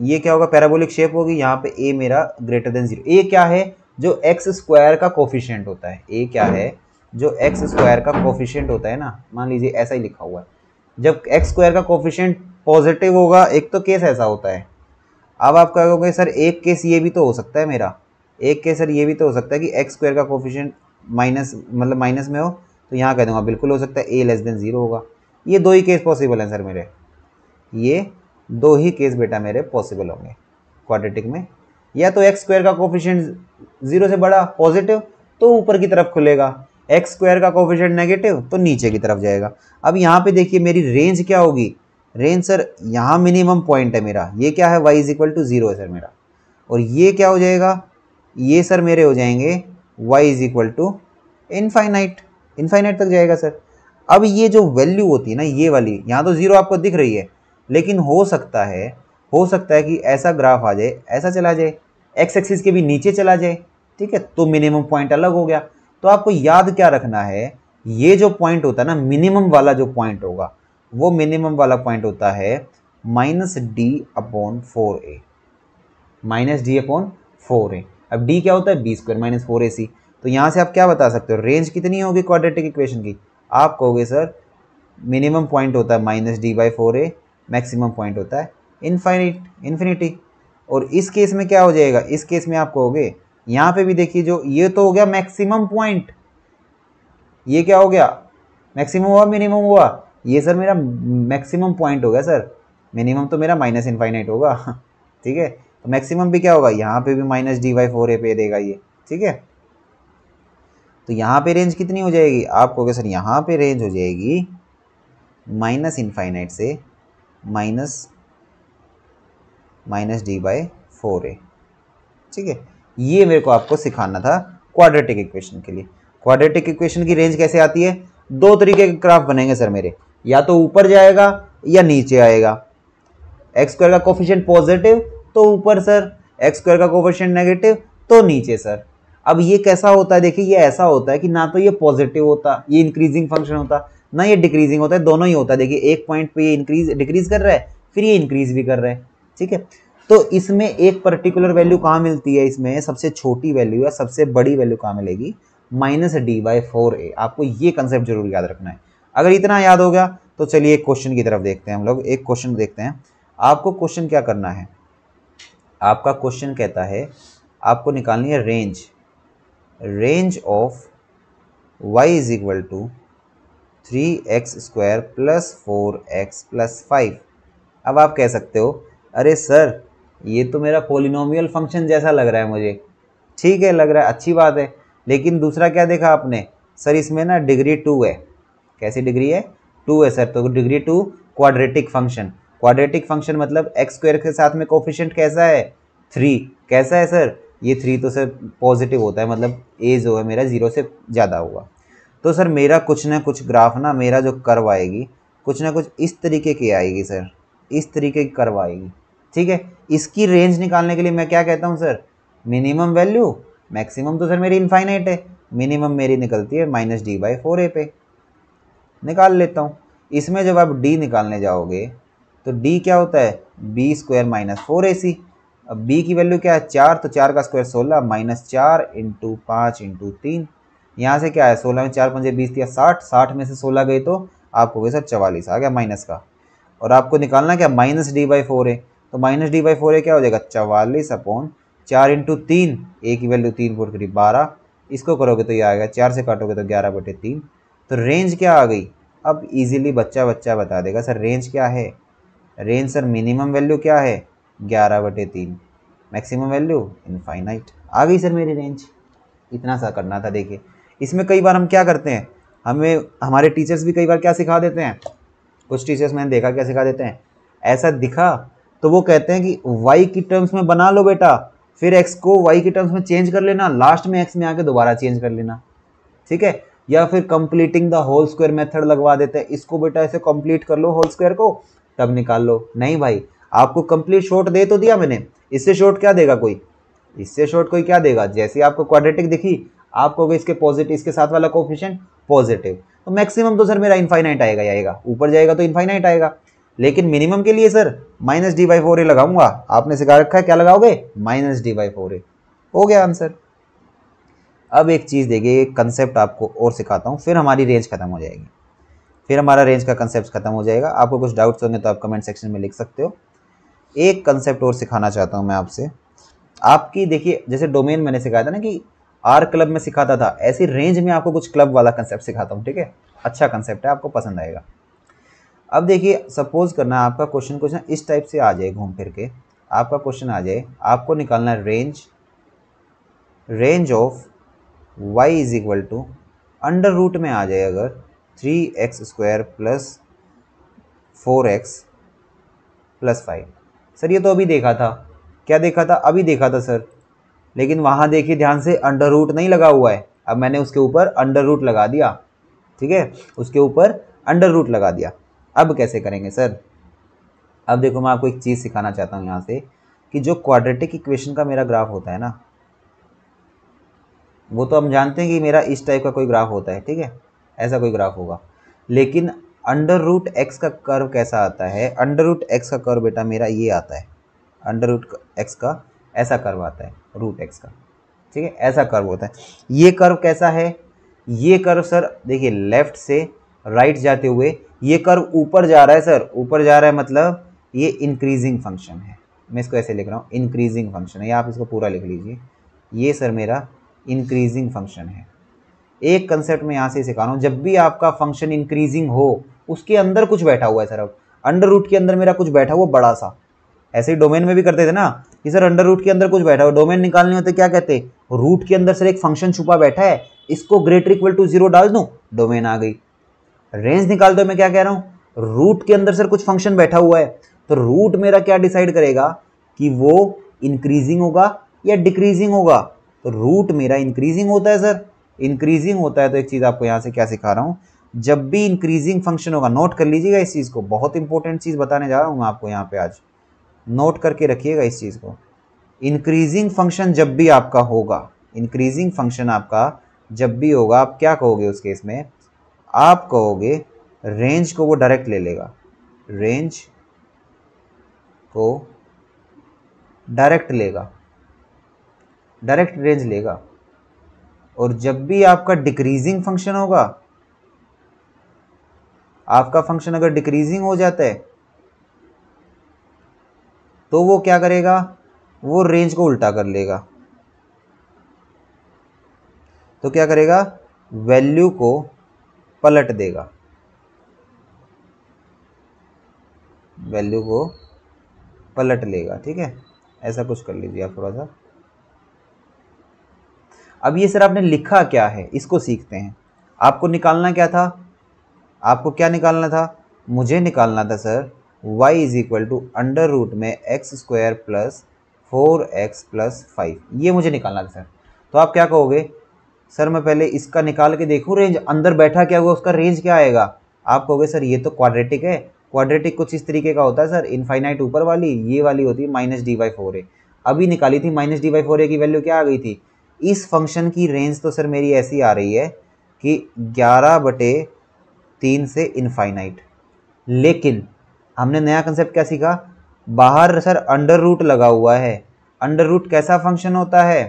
ये क्या होगा पैराबोलिक शेप होगी यहाँ पे ए मेरा ग्रेटर देन जीरो ए क्या है जो एक्स स्क्वायर का कोफिशियंट होता है ए क्या है जो एक्स स्क्वायर का कोफिशियंट होता है ना मान लीजिए ऐसा ही लिखा हुआ है जब एक्स स्क्वायर का कोफिशियंट पॉजिटिव होगा एक तो केस ऐसा होता है अब आप कहोगे सर एक केस ये भी तो हो सकता है मेरा एक केस सर ये भी तो हो सकता है कि एक्स स्क्वायर का कोफिशियंट माइनस मतलब माइनस में हो तो यहाँ कह दूंगा बिल्कुल हो सकता है ए लेस देन ज़ीरो होगा ये दो ही केस पॉसिबल हैं सर मेरे ये दो ही केस बेटा मेरे पॉसिबल होंगे क्वाड्रेटिक में या तो एक्स स्क्वायर का कोफिशियंट जीरो से बड़ा पॉजिटिव तो ऊपर की तरफ खुलेगा एक्स स्क्वायर का कोफिशियंट नेगेटिव तो नीचे की तरफ जाएगा अब यहाँ पे देखिए मेरी रेंज क्या होगी रेंज सर यहाँ मिनिमम पॉइंट है मेरा ये क्या है y is equal to zero है सर मेरा और ये क्या हो जाएगा ये सर मेरे हो जाएंगे y is equal to infinite infinite तक जाएगा सर अब ये जो वैल्यू होती है ना ये वाली यहाँ तो ज़ीरो आपको दिख रही है लेकिन हो सकता है हो सकता है कि ऐसा ग्राफ आ जाए ऐसा चला जाए एक्स एक्सिस के भी नीचे चला जाए ठीक है तो मिनिमम पॉइंट अलग हो गया तो आपको याद क्या रखना है ये जो पॉइंट होता है ना मिनिमम वाला जो पॉइंट होगा वो मिनिमम वाला पॉइंट होता है minus D upon four a minus D upon four a अब डी क्या होता है बी स्क्वायर माइनस फोर ए सी तो यहाँ से आप क्या बता सकते हो रेंज कितनी होगी क्वाड्रेटिक इक्वेशन की आप कहोगे सर मिनिमम पॉइंट होता है minus D by four a maximum point होता है इनफाइनिट इन्फिनिटी और इस केस में क्या हो जाएगा इस केस में आप कहोगे यहाँ पे भी देखिए जो ये तो हो गया मैक्सिमम पॉइंट ये क्या हो गया मैक्सिमम हुआ मिनिमम हुआ ये सर मेरा मैक्सिमम पॉइंट हो गया सर मिनिमम तो मेरा माइनस इन्फाइनाइट होगा ठीक है तो मैक्सिमम भी क्या होगा यहाँ पे भी minus D by four a पे देगा ये ठीक है तो यहाँ पे रेंज कितनी हो जाएगी आप कहोगे सर यहाँ पे रेंज हो जाएगी माइनस इन्फाइनाइट से minus minus D by four a ठीक है ये मेरे को आपको सिखाना था क्वाड्रेटिक इक्वेशन के लिए क्वाड्रेटिक इक्वेशन की रेंज कैसे आती है दो तरीके के ग्राफ बनेंगे सर मेरे या तो ऊपर जाएगा या नीचे आएगा एक्स स्क्वायर का कोफिशेंट पॉजिटिव तो ऊपर सर एक्स स्क्वायर का कोफिशेंट नेगेटिव तो नीचे सर अब ये कैसा होता है देखिए ये ऐसा होता है कि ना तो ये पॉजिटिव होता ये इंक्रीजिंग फंक्शन होता ना ये डिक्रीजिंग होता है दोनों ही होता है देखिए एक पॉइंट पे ये इंक्रीज डिक्रीज कर रहा है फिर ये इंक्रीज भी कर रहा है ठीक है तो इसमें एक पर्टिकुलर वैल्यू कहाँ मिलती है इसमें सबसे छोटी वैल्यू या सबसे बड़ी वैल्यू कहाँ मिलेगी minus D by four a आपको ये कंसेप्ट जरूर याद रखना है अगर इतना याद हो गया तो चलिए एक क्वेश्चन की तरफ देखते हैं हम लोग एक क्वेश्चन देखते हैं आपको क्वेश्चन क्या करना है आपका क्वेश्चन कहता है आपको निकालनी है range range of y is equal to three x square plus four x plus five अब आप कह सकते हो अरे सर ये तो मेरा पोलिनोमियल फंक्शन जैसा लग रहा है मुझे ठीक है लग रहा है अच्छी बात है लेकिन दूसरा क्या देखा आपने सर इसमें ना डिग्री टू है कैसी डिग्री है टू है सर तो degree two quadratic function quadratic function मतलब एक्स स्क्वायर के साथ में कोफिशेंट कैसा है थ्री कैसा है सर ये थ्री तो सर पॉजिटिव होता है मतलब ए जो है मेरा ज़ीरो से ज़्यादा हुआ तो सर मेरा कुछ ना कुछ ग्राफ ना मेरा जो कर्व आएगी कुछ ना कुछ इस तरीके की आएगी सर इस तरीके की कर्व आएगी ठीक है इसकी रेंज निकालने के लिए मैं क्या कहता हूँ सर मिनिमम वैल्यू मैक्सिमम तो सर मेरी इनफाइनाइट है मिनिमम मेरी निकलती है minus D by four a पे निकाल लेता हूँ इसमें जब आप डी निकालने जाओगे तो डी क्या होता है बी स्क्वायर माइनस फोर ए सी अब बी की वैल्यू क्या है चार तो चार का स्क्वायर सोलह माइनस चार इंटू पाँच इंटू तीन यहाँ से क्या है सोलह में चार पंजे बीस या साठ साठ में से सोलह गई तो आपको गई सर चवालीस आ गया माइनस का और आपको निकालना क्या माइनस डी बाई फोर है तो माइनस डी बाई फोर है क्या हो जाएगा चवालीस अपॉन चार इंटू तीन ए की वैल्यू तीन फोर करीब बारह इसको करोगे तो ये आएगा चार से काटोगे तो ग्यारह बटे तीन तो रेंज क्या आ गई अब इजीली बच्चा बच्चा बता देगा सर रेंज क्या है रेंज सर मिनिमम वैल्यू क्या है ग्यारह बटे तीन मैक्सिमम वैल्यू इनफाइनाइट आ गई सर मेरी रेंज इतना सा करना था देखिए इसमें कई बार हम क्या करते हैं हमें हमारे टीचर्स भी कई बार क्या सिखा देते हैं कुछ टीचर्स मैंने देखा क्या सिखा देते हैं ऐसा दिखा तो वो कहते हैं कि वाई की टर्म्स में बना लो बेटा फिर एक्स को वाई की टर्म्स में चेंज कर लेना लास्ट में एक्स में आके दोबारा चेंज कर लेना ठीक है या फिर completing the whole square method लगवा देते हैं इसको बेटा ऐसे कंप्लीट कर लो होल स्क्वायर को तब निकाल लो नहीं भाई आपको कंप्लीट शॉर्ट दे तो दिया मैंने इससे शॉर्ट क्या देगा कोई इससे शॉर्ट कोई क्या देगा जैसे आपको क्वाड्रेटिक दिखी आप कहोगे इसके पॉजिटिव इसके साथ वाला कोफिशियंट पॉजिटिव तो मैक्सिमम तो सर मेरा इन्फाइनाइट आएगा ही आएगा ऊपर जाएगा तो इन्फाइनाइट आएगा लेकिन मिनिमम के लिए sir minus D by four a लगाऊंगा आपने सिखा रखा है क्या लगाओगे minus D by four a हो गया आंसर अब एक चीज़ देखिए एक कंसेप्ट आपको और सिखाता हूँ फिर हमारी रेंज खत्म हो जाएगी फिर हमारा रेंज का कंसेप्ट खत्म हो जाएगा आपको कुछ डाउट्स होंगे तो आप कमेंट सेक्शन में लिख सकते हो एक कंसेप्ट और सिखाना चाहता हूँ मैं आपसे आपकी देखिए जैसे डोमेन मैंने सिखाया था ना कि आर क्लब में सिखाता था ऐसी रेंज में आपको कुछ क्लब वाला कंसेप्ट सिखाता हूँ ठीक है अच्छा कंसेप्ट है आपको पसंद आएगा अब देखिए सपोज करना आपका क्वेश्चन कुछ ना इस टाइप से आ जाए घूम फिर के आपका क्वेश्चन आ जाए आपको निकालना है range range of y is equal to under root में आ जाए अगर three x square plus four x plus five sir ये तो अभी देखा था क्या देखा था अभी देखा था सर लेकिन वहाँ देखिए ध्यान से अंडर रूट नहीं लगा हुआ है अब मैंने उसके ऊपर अंडर रूट लगा दिया ठीक है उसके ऊपर अंडर रूट लगा दिया अब कैसे करेंगे सर अब देखो मैं आपको एक चीज़ सिखाना चाहता हूँ यहाँ से कि जो क्वाड्रेटिक इक्वेशन का मेरा ग्राफ होता है ना वो तो हम जानते हैं कि मेरा इस टाइप का कोई ग्राफ होता है ठीक है ऐसा कोई ग्राफ होगा लेकिन अंडर रूट एक्स का कर्व कैसा आता है अंडर रूट एक्स का कर्व बेटा मेरा ये आता है अंडर रूट एक्स का ऐसा कर्व आता है रूट एक्स का ठीक है ऐसा कर्व होता है ये कर्व कैसा है ये कर्व सर देखिए लेफ्ट से राइट जाते हुए ये कर्व ऊपर जा रहा है सर ऊपर जा रहा है मतलब ये इंक्रीजिंग फंक्शन है मैं इसको ऐसे लिख रहा हूँ इंक्रीजिंग फंक्शन है या आप इसको पूरा लिख लीजिए ये सर मेरा इंक्रीजिंग फंक्शन है एक कंसेप्ट में यहाँ से सिखा रहा हूँ जब भी आपका फंक्शन इंक्रीजिंग हो उसके अंदर कुछ बैठा हुआ है सर अब अंडर रूट के अंदर मेरा कुछ बैठा हुआ बड़ा सा ऐसे ही डोमेन में भी करते थे ना कि सर अंडर रूट के अंदर कुछ बैठा हुआ डोमेन निकालने होते तो क्या कहते रूट के अंदर सर एक फंक्शन छुपा बैठा है इसको ग्रेटर इक्वल टू जीरो डाल दूं डोमेन आ गई रेंज निकाल दो मैं क्या कह रहा हूं रूट के अंदर सर कुछ फंक्शन बैठा हुआ है तो रूट मेरा क्या डिसाइड करेगा कि वो इंक्रीजिंग होगा या डिक्रीजिंग होगा तो रूट मेरा इंक्रीजिंग होता है सर इंक्रीजिंग होता है तो एक चीज़ आपको यहाँ से क्या सिखा रहा हूं जब भी इंक्रीजिंग फंक्शन होगा नोट कर लीजिएगा इस चीज़ को बहुत इंपॉर्टेंट चीज़ बताने जा रहा हूँ मैं आपको यहाँ पे आज नोट करके रखिएगा इस चीज़ को इंक्रीजिंग फंक्शन जब भी आपका होगा इंक्रीजिंग फंक्शन आपका जब भी होगा आप क्या कहोगे उस केस में आप कहोगे रेंज को वो डायरेक्ट ले लेगा रेंज को डायरेक्ट लेगा डायरेक्ट रेंज लेगा और जब भी आपका डिक्रीजिंग फंक्शन होगा आपका फंक्शन अगर डिक्रीजिंग हो जाता है तो वो क्या करेगा वो रेंज को उल्टा कर लेगा तो क्या करेगा वैल्यू को पलट देगा वैल्यू को पलट लेगा ठीक है ऐसा कुछ कर लीजिए आप थोड़ा सा अब ये सर आपने लिखा क्या है इसको सीखते हैं आपको निकालना क्या था आपको क्या निकालना था मुझे निकालना था sir y is equal to under root में x square plus four x plus five ये मुझे निकालना था सर तो आप क्या कहोगे सर मैं पहले इसका निकाल के देखूँ रेंज अंदर बैठा क्या होगा उसका रेंज क्या आएगा आप कहोगे सर ये तो क्वाड्रेटिक है क्वाड्रेटिक कुछ इस तरीके का होता है सर इनफाइनाइट ऊपर वाली ये वाली होती है minus D by four a अभी निकाली थी minus D by four a की वैल्यू क्या आ गई थी इस फंक्शन की रेंज तो सर मेरी ऐसी आ रही है कि ग्यारह बटे तीन से इनफाइनाइट लेकिन हमने नया कंसेप्ट क्या सीखा बाहर सर अंडर रूट लगा हुआ है अंडर रूट कैसा फंक्शन होता है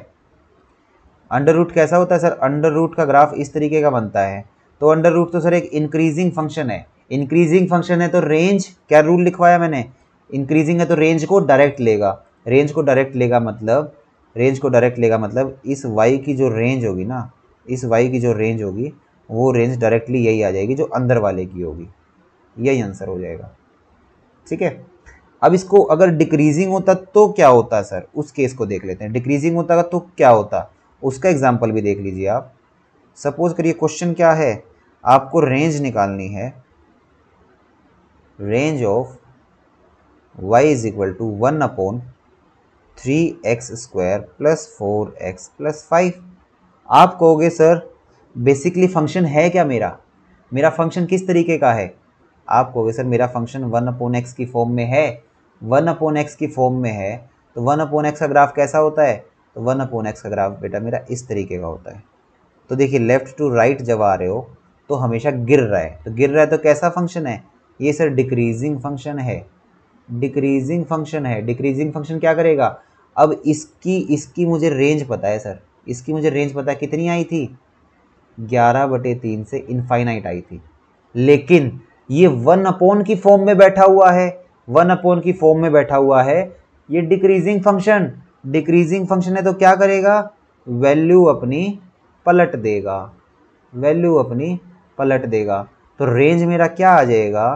अंडर रूट कैसा होता है सर अंडर रूट का ग्राफ इस तरीके का बनता है तो अंडर रूट तो सर एक इंक्रीजिंग फंक्शन है इंक्रीजिंग फंक्शन है तो रेंज क्या रूल लिखवाया मैंने इंक्रीजिंग है तो रेंज को डायरेक्ट लेगा रेंज को डायरेक्ट लेगा मतलब रेंज को डायरेक्ट लेगा मतलब इस वाई की जो रेंज होगी ना इस वाई की जो रेंज होगी वो रेंज डायरेक्टली यही आ जाएगी जो अंदर वाले की होगी यही आंसर हो जाएगा ठीक है अब इसको अगर डिक्रीजिंग होता तो क्या होता सर उस केस को देख लेते हैं डिक्रीजिंग होता तो क्या होता उसका एग्जाम्पल भी देख लीजिए आप सपोज करिए क्वेश्चन क्या है आपको रेंज निकालनी है range of y is equal to one upon three x square plus four x plus five आप कहोगे सर बेसिकली फंक्शन है क्या मेरा मेरा फंक्शन किस तरीके का है आप कहोगे सर मेरा फंक्शन वन अपोन एक्स की फॉर्म में है वन अपोन एक्स की फॉर्म में है तो वन अपोन एक्स का ग्राफ कैसा होता है तो वन अपोन एक्स का ग्राफ बेटा मेरा इस तरीके का होता है तो देखिए लेफ्ट टू राइट जब आ रहे हो तो हमेशा गिर रहा है तो गिर रहा है तो कैसा फंक्शन है ये सर डिक्रीजिंग फंक्शन है डिक्रीजिंग फंक्शन है डिक्रीजिंग फंक्शन क्या करेगा अब इसकी इसकी मुझे रेंज पता है सर इसकी मुझे रेंज पता है कितनी आई थी ग्यारह बटे तीन से इनफाइनाइट आई थी लेकिन ये वन अपोन की फॉर्म में बैठा हुआ है वन अपोन की फॉर्म में बैठा हुआ है ये डिक्रीजिंग फंक्शन डिक्रीजिंग फंक्शन है तो क्या करेगा वैल्यू अपनी पलट देगा वैल्यू अपनी पलट देगा तो रेंज मेरा क्या आ जाएगा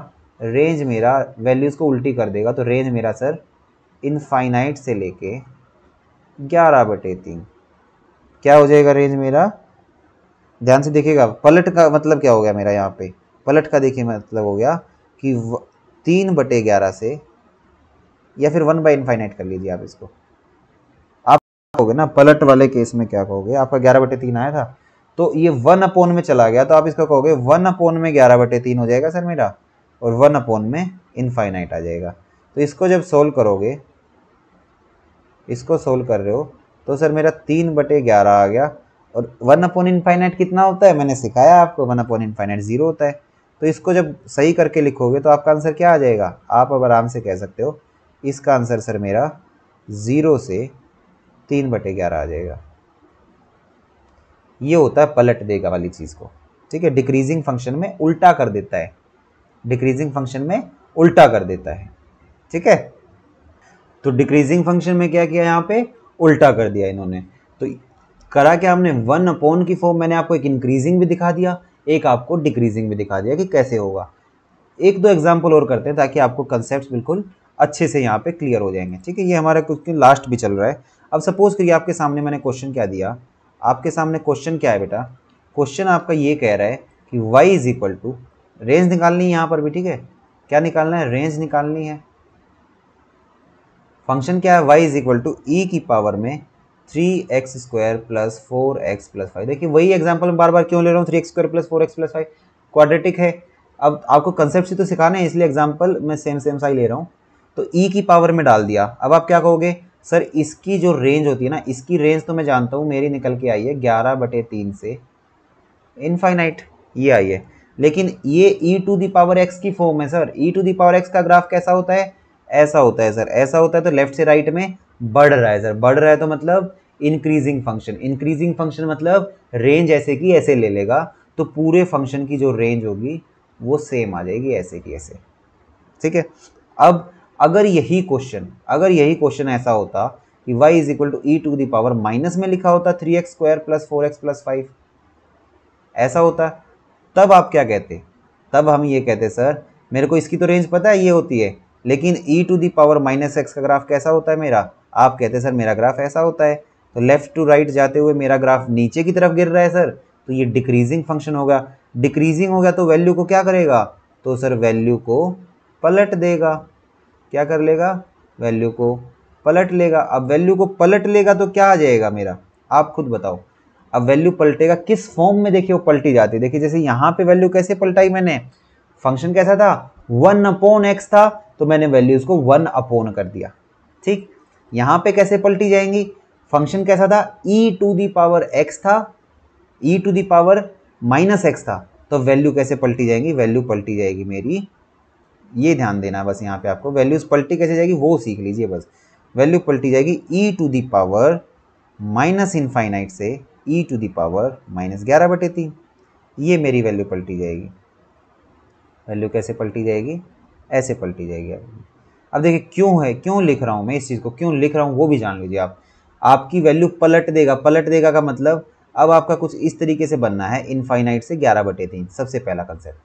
रेंज मेरा वैल्यूज़ को उल्टी कर देगा तो रेंज मेरा सर इनफाइनाइट से लेके ग्यारह बटे तीन क्या हो जाएगा रेंज मेरा ध्यान से देखिएगा पलट का मतलब क्या हो गया मेरा यहाँ पे पलट का देखिए मतलब हो गया कि तीन बटे ग्यारह से या फिर वन बाई इनफाइनाइट कर लीजिए आप इसको आप कहोगे ना पलट वाले केस में क्या कहोगे आपका ग्यारह बटे तीन आया था तो ये वन अपोन में चला गया तो आप इसका कहोगे वन अपोन में ग्यारह बटे तीन हो जाएगा सर मेरा और वन अपोन में इनफाइनाइट आ जाएगा तो इसको जब सोल्व करोगे इसको सोल्व कर रहे हो तो सर मेरा तीन बटे ग्यारह आ गया और वन अपोन इनफाइनाइट कितना होता है मैंने सिखाया आपको वन अपोन इनफाइनाइट ज़ीरो होता है तो इसको जब सही करके लिखोगे तो आपका आंसर क्या आ जाएगा आप अब आराम से कह सकते हो इसका आंसर सर मेरा ज़ीरो से तीन बटे ग्यारह आ जाएगा ये होता है पलट देगा वाली चीज़ को ठीक है डिक्रीजिंग फंक्शन में उल्टा कर देता है डिक्रीजिंग फंक्शन में उल्टा कर देता है ठीक है तो डिक्रीजिंग फंक्शन में क्या किया यहाँ पे उल्टा कर दिया इन्होंने तो करा क्या हमने वन अपोन की फॉर्म मैंने आपको एक इंक्रीजिंग भी दिखा दिया एक आपको डिक्रीजिंग में दिखा दिया कि कैसे होगा एक दो एग्जाम्पल और करते हैं ताकि आपको कंसेप्ट बिल्कुल अच्छे से यहाँ पे क्लियर हो जाएंगे ठीक है ये हमारा कुछ लास्ट भी चल रहा है अब सपोज़ करिए आपके सामने मैंने क्वेश्चन क्या दिया आपके सामने क्वेश्चन क्या है बेटा क्वेश्चन आपका ये कह रहा है कि y is equal to range निकालनी है यहाँ पर भी ठीक है क्या निकालना है रेंज निकालनी है फंक्शन क्या है y is equal to e की पावर में three x square plus four x plus five देखिए वही एग्जाम्पल बार बार क्यों ले रहा हूँ three x square plus four x plus five quadratic है अब आपको कंसेप्ट तो सिखाना है इसलिए एग्जाम्पल मैं सेम सेम सा ही ले रहा हूँ तो ई e की पावर में डाल दिया अब आप क्या कहोगे सर इसकी जो रेंज होती है ना इसकी रेंज तो मैं जानता हूँ मेरी निकल के आई है ग्यारह बटे तीन से इनफाइनाइट ये आई है लेकिन ये e to the power x की फॉर्म है sir e to the power x का ग्राफ कैसा होता है ऐसा होता है सर ऐसा होता है तो लेफ्ट से राइट में बढ़ रहा है सर बढ़ रहा है तो मतलब इंक्रीजिंग फंक्शन इंक्रीजिंग फंक्शन मतलब रेंज ऐसे की ऐसे ले लेगा तो पूरे फंक्शन की जो रेंज होगी वो सेम आ जाएगी ऐसे की ऐसे ठीक है अब अगर यही क्वेश्चन अगर यही क्वेश्चन ऐसा होता कि y is equal to e to power minus में लिखा होता three x square plus four x plus five ऐसा होता तब आप क्या कहते तब हम ये कहते सर मेरे को इसकी तो रेंज पता है ये होती है लेकिन e to the power minus x का ग्राफ कैसा होता है मेरा आप कहते सर मेरा ग्राफ ऐसा होता है तो लेफ्ट टू राइट जाते हुए मेरा ग्राफ नीचे की तरफ गिर रहा है सर तो ये डिक्रीजिंग फंक्शन होगा डिक्रीजिंग होगा तो वैल्यू को क्या करेगा तो सर वैल्यू को पलट देगा क्या कर लेगा वैल्यू को पलट लेगा अब वैल्यू को पलट लेगा तो क्या आ जाएगा मेरा आप खुद बताओ अब वैल्यू पलटेगा किस फॉर्म में देखिए वो पलटी जाती है देखिए जैसे यहाँ पे वैल्यू कैसे पलटाई मैंने फंक्शन कैसा था वन अपोन एक्स था तो मैंने वैल्यूज को वन अपोन कर दिया ठीक यहाँ पे कैसे पलटी जाएंगी फंक्शन कैसा था e to the power x था e to the power minus x था तो वैल्यू कैसे पलटी जाएगी वैल्यू पलटी जाएगी मेरी ये ध्यान देना बस यहाँ पे आपको वैल्यूज पलटी कैसे जाएगी वो सीख लीजिए बस वैल्यू पलटी जाएगी e to the power minus infinite से e to the power minus ग्यारह बटे तीन ये मेरी वैल्यू पलटी जाएगी वैल्यू कैसे पलटी जाएगी ऐसे पलटी जाएगी अब देखिए क्यों है क्यों लिख रहा हूँ मैं इस चीज़ को क्यों लिख रहा हूँ वो भी जान लीजिए आप आपकी वैल्यू पलट देगा पलट देगा का मतलब अब आपका कुछ इस तरीके से बनना है इनफाइनाइट से ग्यारह बटे तीन सबसे पहला कंसेप्ट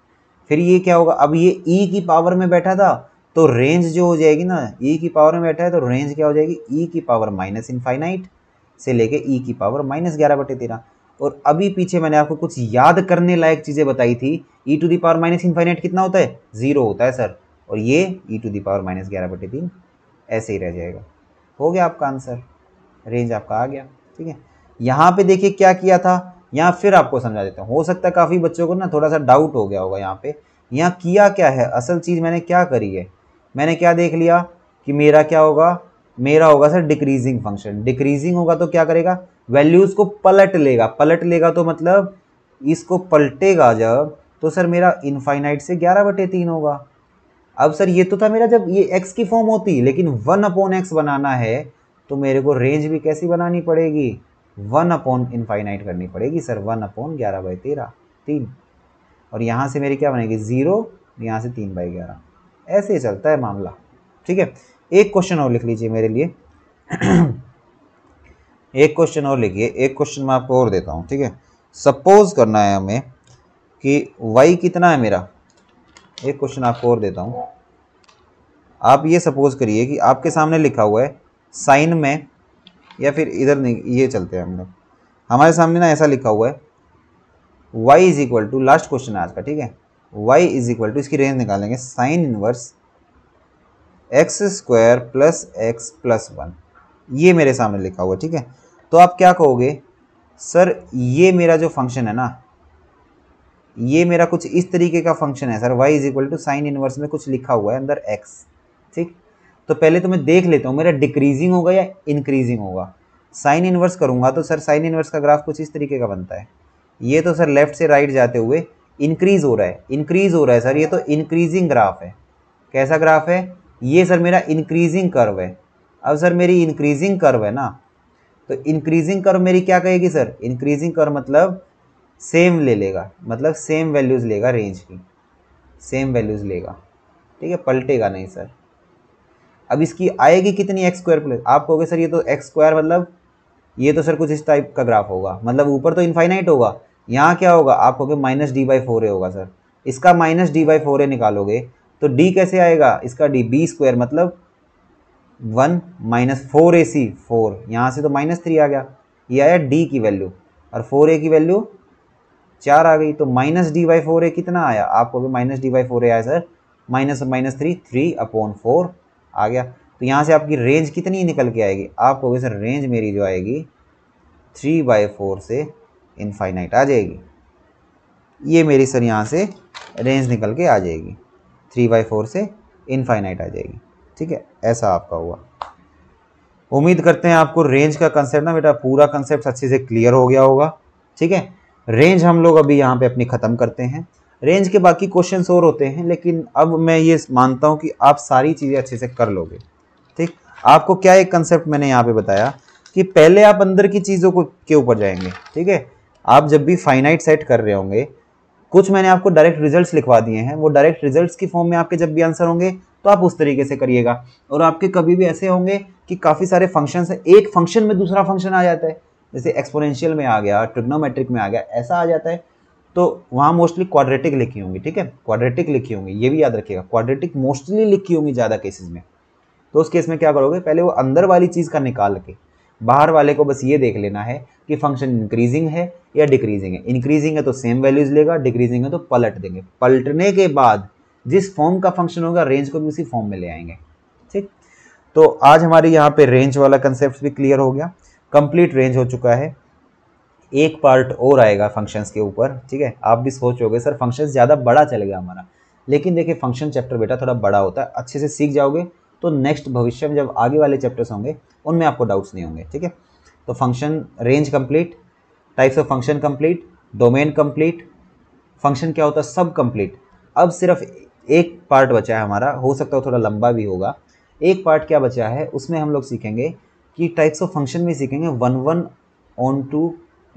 फिर ये क्या होगा अब ये ई e की पावर में बैठा था तो रेंज जो हो जाएगी ना ई e की पावर में बैठा है तो रेंज क्या हो जाएगी ई e की पावर माइनस इनफाइनाइट से लेके ई e की पावर माइनस ग्यारह बटे तेरह और अभी पीछे मैंने आपको कुछ याद करने लायक चीज़ें बताई थी e to the power minus infinite कितना होता है ज़ीरो होता है सर और ये e to the power minus ग्यारह बटे तीन ऐसे ही रह जाएगा हो गया आपका आंसर रेंज आपका आ गया ठीक है यहाँ पे देखिए क्या किया था यहाँ फिर आपको समझा देता हूँ हो सकता है काफ़ी बच्चों को ना थोड़ा सा डाउट हो गया होगा यहाँ पे यहाँ किया क्या है असल चीज़ मैंने क्या करी है मैंने क्या देख लिया कि मेरा क्या होगा मेरा होगा सर डिक्रीजिंग फंक्शन डिक्रीजिंग होगा तो क्या करेगा वैल्यूज़ को पलट लेगा पलट लेगा तो मतलब इसको पलटेगा जब तो सर मेरा इनफाइनाइट से ग्यारह बटे तीन होगा अब सर ये तो था मेरा जब ये एक्स की फॉर्म होती लेकिन वन अपॉन एक्स बनाना है तो मेरे को रेंज भी कैसी बनानी पड़ेगी वन अपॉन इनफाइनाइट करनी पड़ेगी सर वन अपॉन ग्यारह बाई तेरह तीन और यहाँ से मेरी क्या बनेगी ज़ीरो यहाँ से तीन बाई ग्यारह ऐसे ही चलता है मामला ठीक है एक क्वेश्चन और लिख लीजिए मेरे लिए एक क्वेश्चन और लिखिए एक क्वेश्चन मैं आपको और देता हूँ ठीक है सपोज करना है हमें कि वाई कितना है मेरा एक क्वेश्चन आपको और देता हूँ आप ये सपोज करिए कि आपके सामने लिखा हुआ है साइन में या फिर इधर नहीं ये चलते हैं हम लोग हमारे सामने ना ऐसा लिखा हुआ है y is equal to last question है आज का ठीक है वाई इज इक्वल टू इसकी रेंज निकालेंगे sine inverse x square plus x plus one ये मेरे सामने लिखा हुआ ठीक है तो आप क्या कहोगे सर ये मेरा जो फंक्शन है ना ये मेरा कुछ इस तरीके का फंक्शन है sir y is equal to sine inverse में कुछ लिखा हुआ है अंदर x ठीक तो पहले तो मैं देख लेता हूँ मेरा डिक्रीजिंग होगा या इंक्रीजिंग होगा साइन इन्वर्स करूँगा तो सर साइन इन्वर्स का ग्राफ कुछ इस तरीके का बनता है ये तो सर लेफ्ट से राइट जाते हुए इंक्रीज़ हो रहा है इंक्रीज़ हो रहा है सर ये तो इंक्रीजिंग ग्राफ है कैसा ग्राफ है ये सर मेरा इंक्रीजिंग कर्व है अब सर मेरी इंक्रीजिंग कर्व है ना तो इंक्रीजिंग कर्व मेरी क्या कहेगी सर इंक्रीजिंग कर्व मतलब सेम ले लेगा मतलब सेम वैल्यूज़ लेगा रेंज की सेम वैल्यूज़ लेगा ठीक है पलटेगा नहीं सर अब इसकी आएगी कितनी एक्स स्क्वायर प्लस आप कहोगे सर ये तो एक्स स्क्वायर मतलब ये तो सर कुछ इस टाइप का ग्राफ होगा मतलब ऊपर तो इन्फाइनाइट होगा यहाँ क्या होगा आप कहोगे minus D by four A होगा सर इसका minus D by four A निकालोगे तो डी कैसे आएगा इसका डी बी स्क्वायर मतलब वन माइनस फोर ए सी फोर यहाँ से तो माइनस थ्री आ गया ये आया डी की वैल्यू और फोर ए की वैल्यू चार आ गई तो minus D by four A कितना आया आप कहोगे minus D by four A आया sir minus minus three three upon four आ गया तो यहाँ से आपकी रेंज कितनी निकल के आएगी आप कहोगे सर रेंज मेरी जो आएगी थ्री बाई फोर से इनफाइनाइट आ जाएगी ये मेरी सर यहाँ से रेंज निकल के आ जाएगी थ्री बाई फोर से इनफाइनाइट आ जाएगी ठीक है ऐसा आपका हुआ उम्मीद करते हैं आपको रेंज का कंसेप्ट ना बेटा पूरा कंसेप्ट अच्छे से क्लियर हो गया होगा ठीक है रेंज हम लोग अभी यहाँ पे अपनी ख़त्म करते हैं रेंज के बाकी क्वेश्चन और होते हैं लेकिन अब मैं ये मानता हूँ कि आप सारी चीज़ें अच्छे से कर लोगे ठीक आपको क्या एक कंसेप्ट मैंने यहाँ पे बताया कि पहले आप अंदर की चीज़ों को के ऊपर जाएंगे ठीक है आप जब भी फाइनाइट सेट कर रहे होंगे कुछ मैंने आपको डायरेक्ट रिजल्ट्स लिखवा दिए हैं वो डायरेक्ट रिजल्ट्स की फॉर्म में आपके जब भी आंसर होंगे तो आप उस तरीके से करिएगा और आपके कभी भी ऐसे होंगे कि काफ़ी सारे फंक्शन है एक फंक्शन में दूसरा फंक्शन आ जाता है जैसे एक्सपोनेंशियल में आ गया ट्रिग्नोमेट्रिक में आ गया ऐसा आ जाता है तो वहाँ मोस्टली क्वाड्रेटिक लिखी होंगी ठीक है क्वाड्रेटिक लिखी होंगी ये भी याद रखिएगा क्वाड्रेटिक मोस्टली लिखी होंगी ज़्यादा केसेस में तो उस केस में क्या करोगे पहले वो अंदर वाली चीज़ का निकाल के बाहर वाले को बस ये देख लेना है कि फंक्शन इंक्रीजिंग है या डिक्रीजिंग है इंक्रीजिंग है तो सेम वैल्यूज लेगा डिक्रीजिंग है तो पलट देंगे पलटने के बाद जिस फॉर्म का फंक्शन होगा रेंज को भी उसी फॉर्म में ले आएंगे ठीक तो आज हमारे यहाँ पे रेंज वाला कंसेप्ट भी क्लियर हो गया कंप्लीट रेंज हो चुका है एक पार्ट और आएगा फंक्शंस के ऊपर ठीक है आप भी सोचोगे सर फंक्शंस ज़्यादा बड़ा चल गया हमारा लेकिन देखिए फंक्शन चैप्टर बेटा थोड़ा बड़ा होता है अच्छे से सीख जाओगे तो नेक्स्ट भविष्य में जब आगे वाले चैप्टर्स होंगे उनमें आपको डाउट्स नहीं होंगे ठीक है तो function range complete types of function complete domain complete function क्या होता है सब कम्प्लीट अब सिर्फ एक पार्ट बचा है हमारा हो सकता है थोड़ा लंबा भी होगा एक पार्ट क्या बचा है उसमें हम लोग सीखेंगे कि टाइप्स ऑफ फंक्शन में सीखेंगे one one onto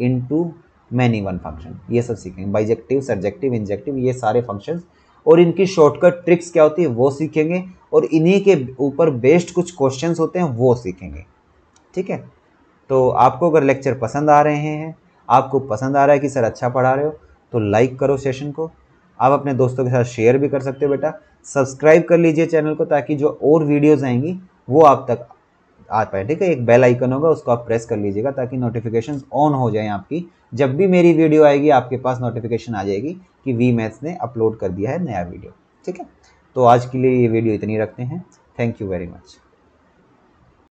into many one function ये सब सीखेंगे बाइजेक्टिव सब्जेक्टिव इंजेक्टिव ये सारे फंक्शन और इनकी शॉर्टकट ट्रिक्स क्या होती है वो सीखेंगे और इन्हीं के ऊपर बेस्ड कुछ क्वेश्चन होते हैं वो सीखेंगे ठीक है तो आपको अगर लेक्चर पसंद आ रहे हैं आपको पसंद आ रहा है कि सर अच्छा पढ़ा रहे हो तो लाइक करो सेशन को आप अपने दोस्तों के साथ शेयर भी कर सकते हो बेटा सब्सक्राइब कर लीजिए चैनल को ताकि जो और वीडियोज़ आएंगी वो आप तक आ पाए ठीक है एक बेल आइकन होगा उसको आप प्रेस कर लीजिएगा ताकि नोटिफिकेशन ऑन हो जाएँ आपकी जब भी मेरी वीडियो आएगी आपके पास नोटिफिकेशन आ जाएगी कि वी मैथ्स ने अपलोड कर दिया है नया वीडियो ठीक है तो आज के लिए ये वीडियो इतनी रखते हैं थैंक यू वेरी मच